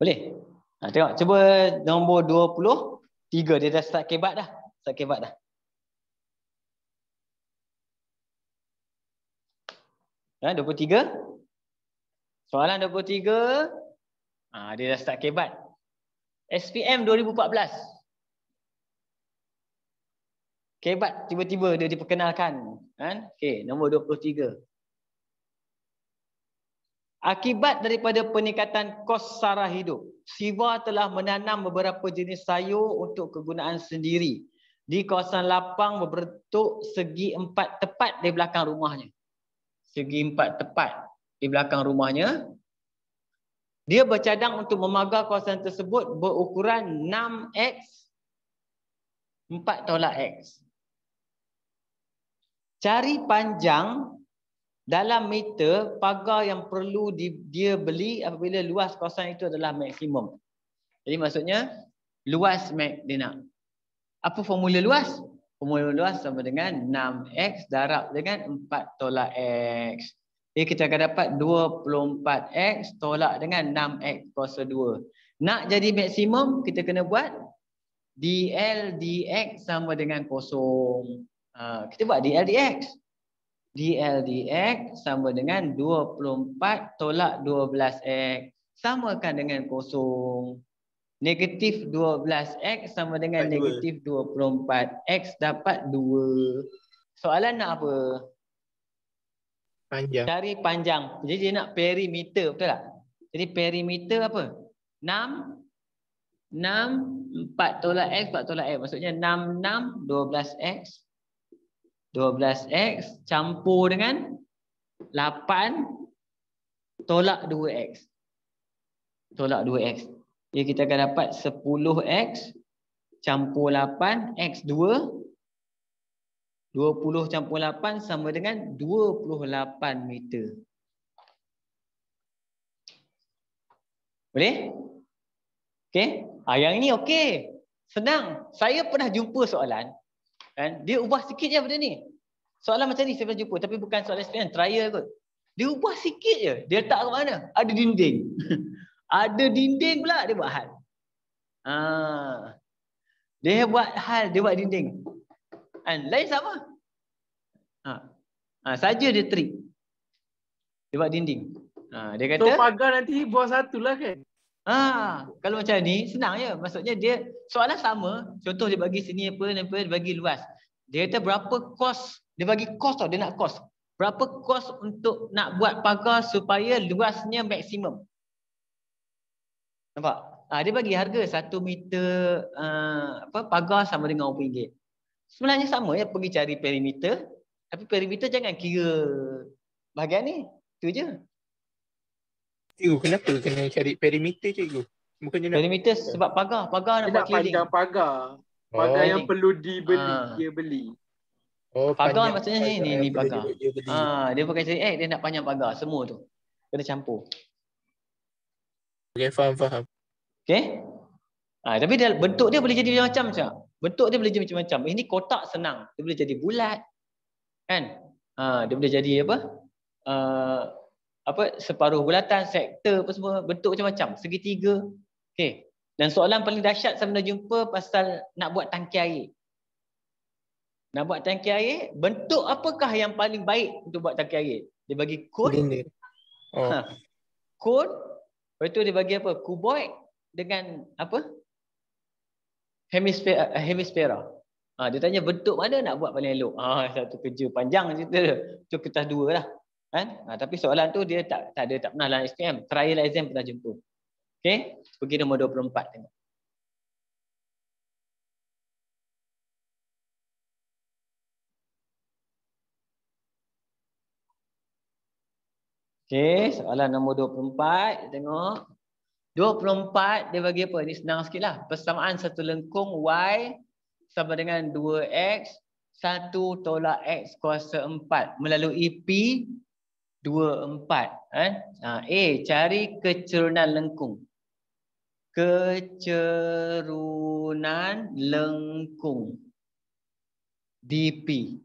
S1: Boleh? Ha, tengok, cuba nombor 23. Dia dah start kebat dah. Start kebat dah. Ha, 23. Soalan 23. Ha, dia dah start kebat. SPM 2014. Kebat, tiba-tiba dia diperkenalkan. Ha? Okay, nombor 23. Akibat daripada peningkatan kos sara hidup, Siva telah menanam beberapa jenis sayur untuk kegunaan sendiri di kawasan lapang berbentuk segi empat tepat di belakang rumahnya. Segi empat tepat di belakang rumahnya. Dia bercadang untuk memagar kawasan tersebut berukuran 6X 4 tolak X. Cari panjang dalam meter pagar yang perlu di, dia beli apabila luas kawasan itu adalah maksimum. Jadi maksudnya luas mak dia nak. Apa formula luas? Formula luas sama dengan 6x darab dengan 4 tolak x. Jadi kita akan dapat 24x tolak dengan 6x kuasa 2. Nak jadi maksimum kita kena buat DL DX sama dengan kosong. Ha, kita buat DL DX. DL DX sama dengan 24 tolak 12X. Samakan dengan kosong. Negatif 12X sama dengan negatif 24. X dapat 2. Soalan nak apa? Panjang. Cari panjang. Jadi nak perimeter betul tak? Jadi perimeter apa? 6. 6. 4 tolak X, 4 tolak X. Maksudnya 6, 6, 12X. 12x campur dengan 8 tolak 2x. Tolak 2x. Jadi kita akan dapat 10x campur 8 x2. 20 campur 8 sama dengan 28 meter. Boleh? Okay. Ha, ah, yang ni okay. Senang. Saya pernah jumpa soalan. Kan? Dia ubah sikit je benda ni. Soalan macam ni saya pernah jumpa tapi bukan soalan SPM, kan? trial kot. Dia ubah sikit je. Dia letak ke mana? Ada dinding. *laughs* Ada dinding pula dia buat hal. Ha. Dia buat hal, dia buat dinding. Kan? Lain sama. Ha. Ha. Saja dia trick. Dia buat dinding. Ha. Dia kata... So pagar nanti buat satu lah kan? Ha, kalau macam ni senang je. Maksudnya dia soalan sama, contoh dia bagi sini apa dan apa dia bagi luas. Dia kata berapa kos? Dia bagi kos tau, dia nak kos. Berapa kos untuk nak buat pagar supaya luasnya maksimum? Nampak? Ha, dia bagi harga satu meter uh, apa pagar sama dengan RM1. Sebenarnya sama ya pergi cari perimeter, tapi perimeter jangan kira bahagian ni. tu je. Cikgu kenapa kena cari perimeter cikgu? Bukannya perimeter nak... sebab pagar, pagar dia nak buat Pagar
S2: pagar. Pagar oh. yang perlu dibeli, ha. dia beli. Oh, pagar maksudnya pagar ni ni pagar. Dia,
S1: ha, dia pakai cari eh dia nak panjang pagar semua tu. Kena campur.
S2: Okay, faham faham.
S1: Okay. Ha, tapi dia, bentuk dia boleh jadi macam-macam macam. Bentuk dia boleh jadi macam-macam. Ini kotak senang. Dia boleh jadi bulat. Kan? Ha, dia boleh jadi apa? Uh, apa separuh bulatan, sektor apa semua, bentuk macam-macam, segitiga. Okey. Dan soalan paling dahsyat saya pernah jumpa pasal nak buat tangki air. Nak buat tangki air, bentuk apakah yang paling baik untuk buat tangki air? Dia bagi kod. Oh. Kod. Ha. Lepas tu dia bagi apa? Kuboid dengan apa? Hemisfera. Eh, hemisfera. Ha, dia tanya bentuk mana nak buat paling elok. Ha, satu kerja panjang cerita. tu kertas dua lah. Kan? Ha, tapi soalan tu dia tak tak ada tak pernah dalam lah. SPM. Trial exam pernah jumpa. Okey. Pergi nombor 24 tengok. Okey, soalan nombor 24, tengok. 24 dia bagi apa? Ini senang sikitlah. Persamaan satu lengkung y sama dengan 2x satu tolak x kuasa empat melalui p dua empat. Eh, A cari kecerunan lengkung. Kecerunan lengkung. DP.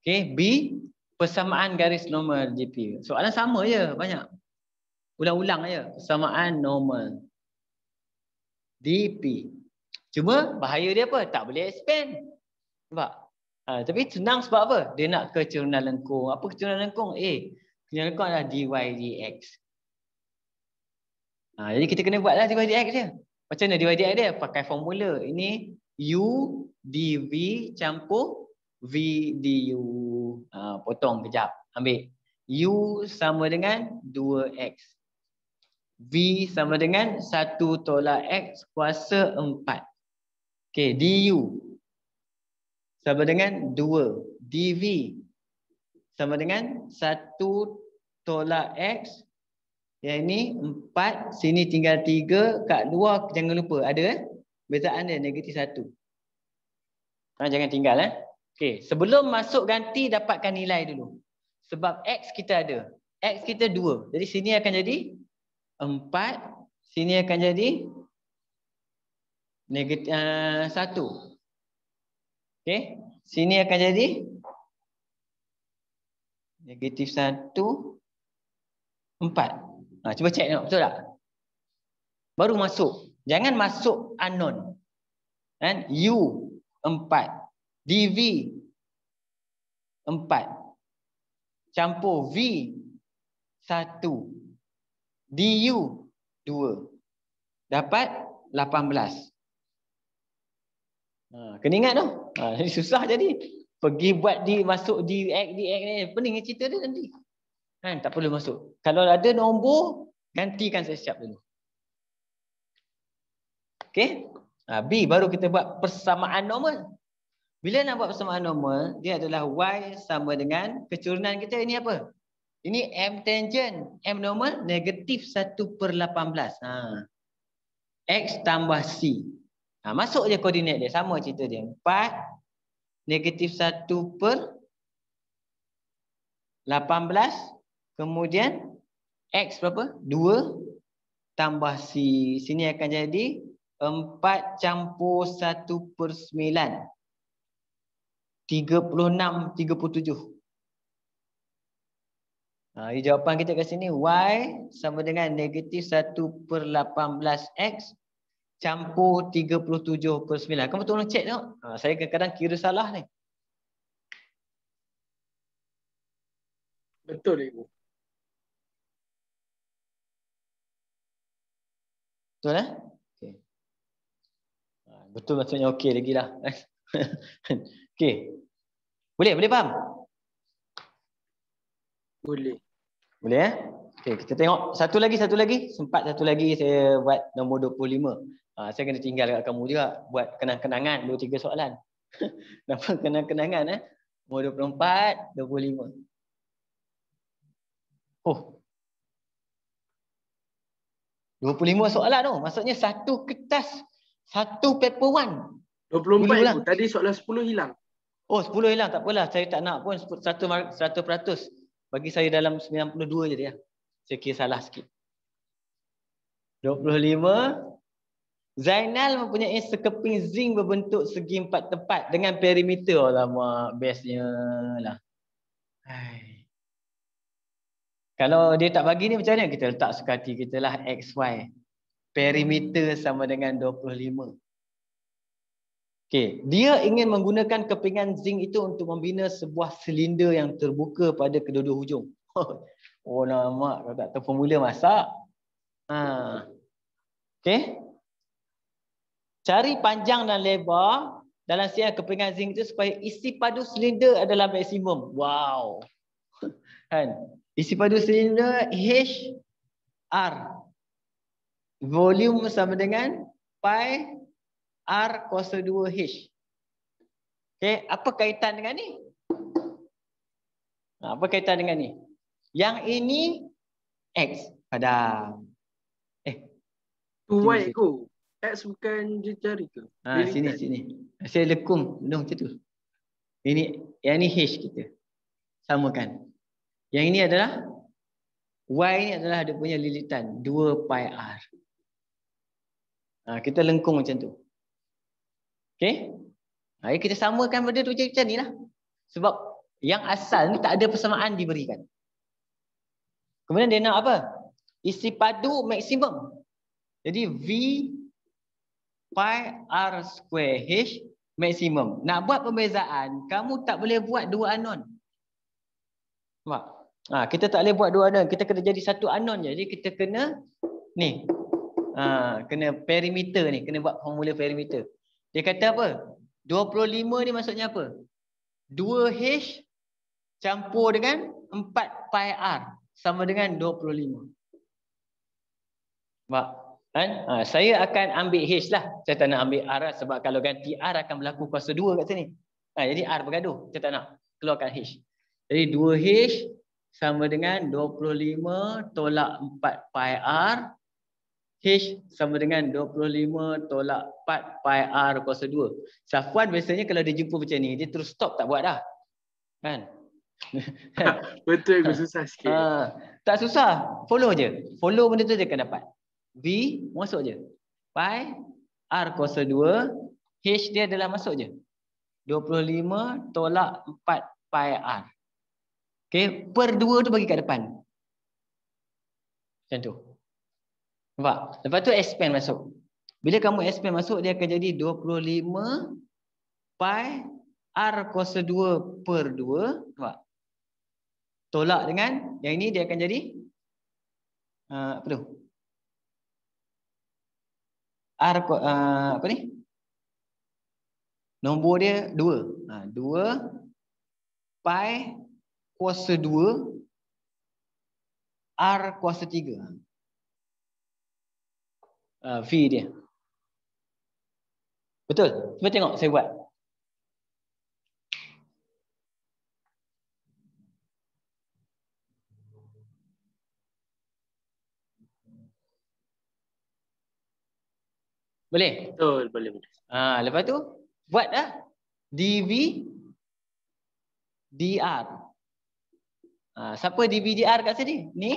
S1: Okay, B persamaan garis normal DP. Soalan sama je banyak. Ulang-ulang aja persamaan normal DP. Cuma bahaya dia apa? Tak boleh expand. Nampak? Ha, tapi senang sebab apa? Dia nak keturunan lengkung. Apa keturunan lengkung? Eh, keturunan lengkung adalah dy dx. Ha, jadi kita kena buatlah dy dx dia. Macam mana dy dx dia? Pakai formula. Ini u dv campur v du. Ha, potong kejap. Ambil. u sama dengan 2x. v sama dengan 1 tolak x kuasa 4. Okay, du sama dengan 2 dv sama dengan 1 tolak x yang ini 4 sini tinggal 3 kat luar jangan lupa ada eh bezaan dia negatif 1 ha, jangan tinggal eh okay sebelum masuk ganti dapatkan nilai dulu sebab x kita ada x kita 2 jadi sini akan jadi 4 sini akan jadi negatif eh, 1 Okey, sini akan jadi negatif 1 4. Ha, cuba cek tengok betul tak? Baru masuk. Jangan masuk unknown. Kan? U 4, DV 4. Campur V 1, DU 2. Dapat 18. Ha, kena ingat tu. Ha, *laughs* susah jadi. Pergi buat di masuk di act di act ni. Pening ke cerita dia nanti. Kan tak perlu masuk. Kalau ada nombor, gantikan siap-siap dulu. Okey. Ha, B baru kita buat persamaan normal. Bila nak buat persamaan normal, dia adalah Y sama dengan kecurunan kita. Ini apa? Ini M tangent. M normal negatif 1 per 18. Ha. X tambah C. Ha, masuk je koordinat dia. Sama cerita dia. 4. Negatif 1 per 18. Kemudian X berapa? 2. Tambah C. Sini akan jadi 4 campur 1 per 9. 36, 37. Ha, jawapan kita kat sini. Y sama dengan negatif 1 per 18X campur 37 per 9. Kamu tolong cek tengok. Ha, saya kadang-kadang kira salah ni. Betul, Ibu. Betul, eh? Okay. Ha, betul maksudnya okey lagi lah. *laughs* okay. Boleh, boleh faham? Boleh. Boleh, eh? Okay, kita tengok satu lagi, satu lagi. Sempat satu lagi saya buat nombor 25. Ha, ah, saya kena tinggal dekat kamu juga buat kenang-kenangan dua tiga soalan. *laughs* Nampak kenang-kenangan eh? Nombor 24, 25. Oh. 25 soalan tu. Oh. Maksudnya satu kertas, satu paper one. 24 ibu. Tadi soalan 10 hilang. Oh, 10 hilang. Tak apalah. Saya tak nak pun 100%. Bagi saya dalam 92 je dia cekik salah sikit. 25. Zainal mempunyai sekeping zinc berbentuk segi empat tempat dengan perimeter. Lama bestnya lah. Kalau dia tak bagi ni macam mana? Kita letak suka hati kita lah x y. Perimeter sama dengan 25. Okay. Dia ingin menggunakan kepingan zinc itu untuk membina sebuah silinder yang terbuka pada kedua-dua hujung. *laughs* Oh nama kalau tak tahu formula masak. Ha. Okey. Cari panjang dan lebar dalam siang kepingan zinc itu supaya isi padu silinder adalah maksimum. Wow. *laughs* Kan? Isi padu silinder h r Volume sama dengan pi R kuasa 2H. Okey, apa kaitan dengan ni? Ha, apa kaitan dengan ni? Yang ini X pada eh 2Y ko.
S2: X bukan jari ke? Ha sini sini.
S1: Saya lekung benda macam tu. Ini yang ni H kita. Samakan. Yang ini adalah Y ni adalah dia punya lilitan 2 pi R. Ha, kita lengkung macam tu. Okey. Baik kita samakan benda tu -macam ni lah. Sebab yang asal ni tak ada persamaan diberikan. Kemudian dia nak apa? Isi padu maksimum. Jadi V pi R square H maksimum. Nak buat pembezaan, kamu tak boleh buat dua anon. Nampak? Ha, kita tak boleh buat dua anon. Kita kena jadi satu anon je. Jadi kita kena ni. Ha, kena perimeter ni. Kena buat formula perimeter. Dia kata apa? 25 ni maksudnya apa? 2H campur dengan 4 pi R sama dengan 25. Nampak? Kan? Ha, saya akan ambil H lah. Saya tak nak ambil R lah sebab kalau ganti R akan berlaku kuasa 2 kat sini. Ha, jadi R bergaduh. Saya tak nak keluarkan H. Jadi 2H sama dengan 25 tolak 4 pi R. H sama dengan 25 tolak 4 pi R kuasa 2. Safuan biasanya kalau dia jumpa macam ni, dia terus stop tak buat dah. Kan? Kan? *laughs* Betul aku susah sikit. Uh, tak susah. Follow je. Follow benda tu je akan dapat. V masuk je. Pi R kuasa 2. H dia adalah masuk je. 25 tolak 4 pi R. Okay. Per 2 tu bagi kat depan. Macam tu. Nampak? Lepas tu expand masuk. Bila kamu expand masuk dia akan jadi 25 pi R kuasa 2 per 2. Nampak? tolak dengan yang ini dia akan jadi uh, apa tu r uh, apa ni nombor dia 2 ha 2 pi kuasa 2 r kuasa 3 ha. uh, v dia betul cuba tengok saya buat
S2: Boleh? Betul, boleh. boleh. Ha, lepas tu,
S1: buat lah. DV, DR. Ha, siapa DV, DR kat sini? Ni?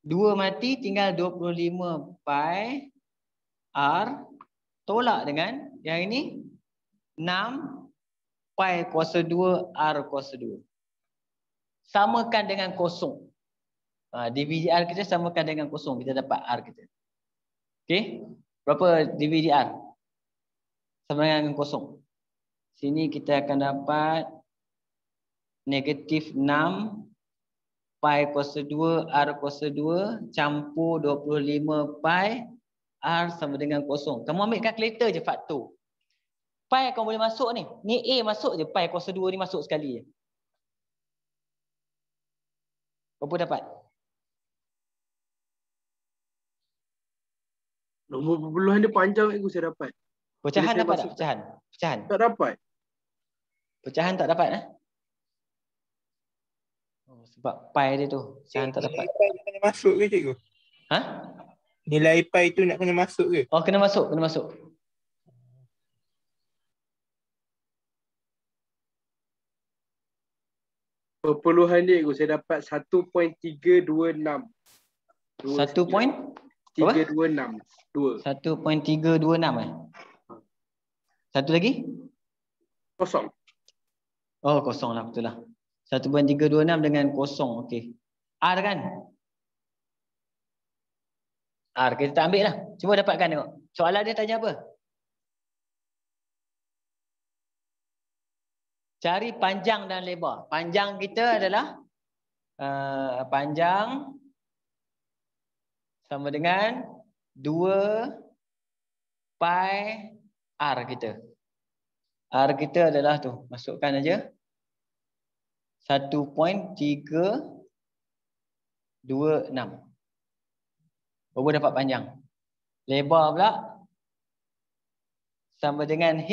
S1: Dua mati tinggal 25 pi R. Tolak dengan yang ini. 6 pi kuasa 2 R kuasa 2. Samakan dengan kosong. Ha, DV, DR kita samakan dengan kosong. Kita dapat R kita. Okay. Berapa DVDR? Sama dengan kosong. Sini kita akan dapat negatif 6 pi kuasa 2 R kuasa 2 campur 25 pi R sama dengan kosong. Kamu ambil kalkulator je faktor. Pi kau boleh masuk ni. Ni A masuk je pi kuasa 2 ni masuk sekali je.
S2: Berapa dapat? Nombor perpuluhan dia panjang aku saya dapat. Pecahan dapat tak? Pecahan. Pecahan. Tak dapat. Pecahan tak dapat eh?
S1: Oh, sebab pai dia tu. Pecahan Nilai tak dapat. Nilai pai kena masuk ke cikgu? Ha? Nilai pai tu nak kena masuk ke? Oh, kena masuk. Kena masuk.
S2: Perpuluhan dia aku saya dapat 1.326. 1 point? 1.326
S1: eh? Satu lagi? Kosong Oh kosong lah betul lah 1.326 dengan kosong okay. R kan? R kita tak ambil lah Cuba dapatkan tengok Soalan dia tanya apa? Cari panjang dan lebar Panjang kita adalah uh, Panjang Panjang sama dengan 2 pi r kita. R kita adalah tu, masukkan aja. 1.326. Berapa dapat panjang? Lebar pula sama dengan h.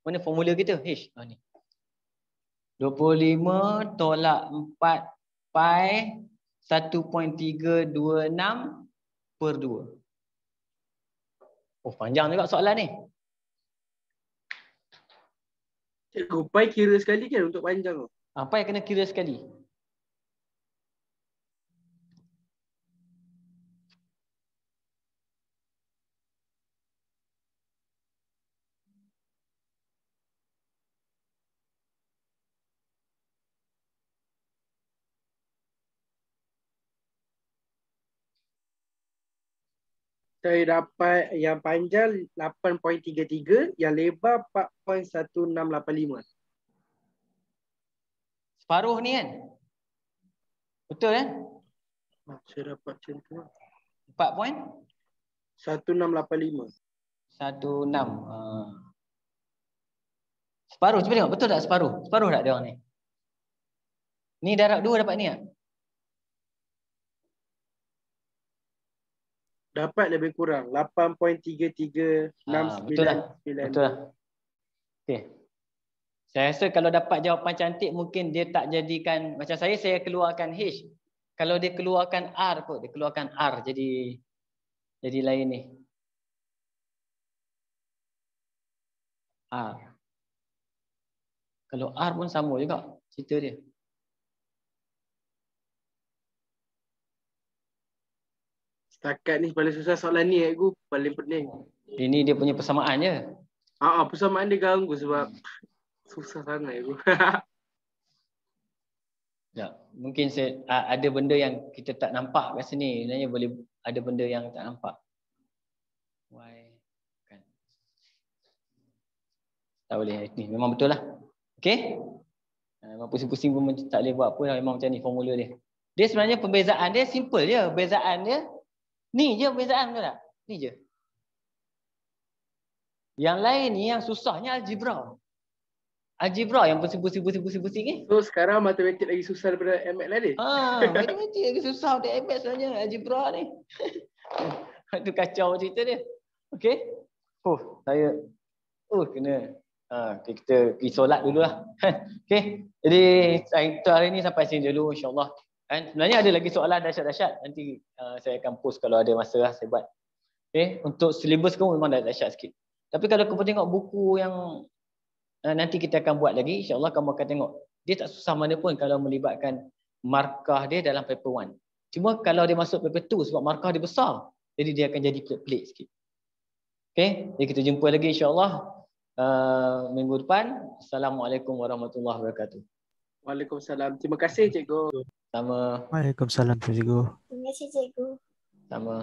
S1: Mana formula kita? h. Ah oh, ni. 25 tolak 4 pi 1.326 per 2? Oh, panjang juga soalan ni.
S2: Cikgu, pai kira sekali kan untuk panjang tu?
S1: Ah, pai kena kira sekali.
S2: saya dapat yang panjang 8.33 yang lebar 4.1685 separuh ni kan betul eh ah, saya dapat macam tu 4.1685 16 ah.
S1: separuh cuba tengok betul tak separuh separuh tak dia orang ni ni darab 2 dapat ni tak
S2: dapat lebih kurang 8.33699. Ah, betul lah. Betul lah. Okay.
S1: Saya rasa kalau dapat jawapan cantik mungkin dia tak jadikan macam saya saya keluarkan H. Kalau dia keluarkan R kot, dia keluarkan R jadi jadi lain ni. R. Kalau R pun sama juga cerita dia.
S2: Setakat ni paling susah soalan ni aku paling pening.
S1: Ini dia punya persamaan je.
S2: Ha ah, persamaan dia ganggu sebab susah sangat aku. *laughs*
S1: ya, mungkin saya, ada benda yang kita tak nampak kat sini. Sebenarnya boleh ada benda yang tak nampak. Why? Kan. Tak boleh. Ini eh. memang betul lah. Okay. Ha, memang pusing-pusing pun tak boleh buat pun. Lah. Memang macam ni formula dia. Dia sebenarnya pembezaan dia simple je. Perbezaan dia Ni je perbezaan betul tak? Ni je. Yang lain ni yang susahnya algebra.
S2: Algebra yang pusing-pusing-pusing-pusing-pusing ni. So sekarang matematik lagi susah daripada MX lagi? Ah
S1: ha, matematik lagi susah daripada MX sebenarnya algebra ni. Itu *laughs* kacau cerita dia. Okay. Oh, saya oh kena ha, kita pergi solat dulu lah. *laughs* okay. Jadi hari ni sampai sini dulu insyaAllah. And sebenarnya ada lagi soalan dahsyat-dahsyat nanti uh, saya akan post kalau ada masa lah saya buat. Okay. Eh, untuk syllabus kamu memang dah dahsyat sikit. Tapi kalau kamu tengok buku yang uh, nanti kita akan buat lagi, insya Allah kamu akan tengok. Dia tak susah mana pun kalau melibatkan markah dia dalam paper 1. Cuma kalau dia masuk paper 2 sebab markah dia besar, jadi dia akan jadi pelik-pelik sikit. Okay. Jadi kita jumpa lagi insyaAllah uh, minggu depan. Assalamualaikum warahmatullahi wabarakatuh. Waalaikumsalam. Terima kasih cikgu. Sama.
S2: Waalaikumsalam cikgu. Terima kasih cikgu. Sama.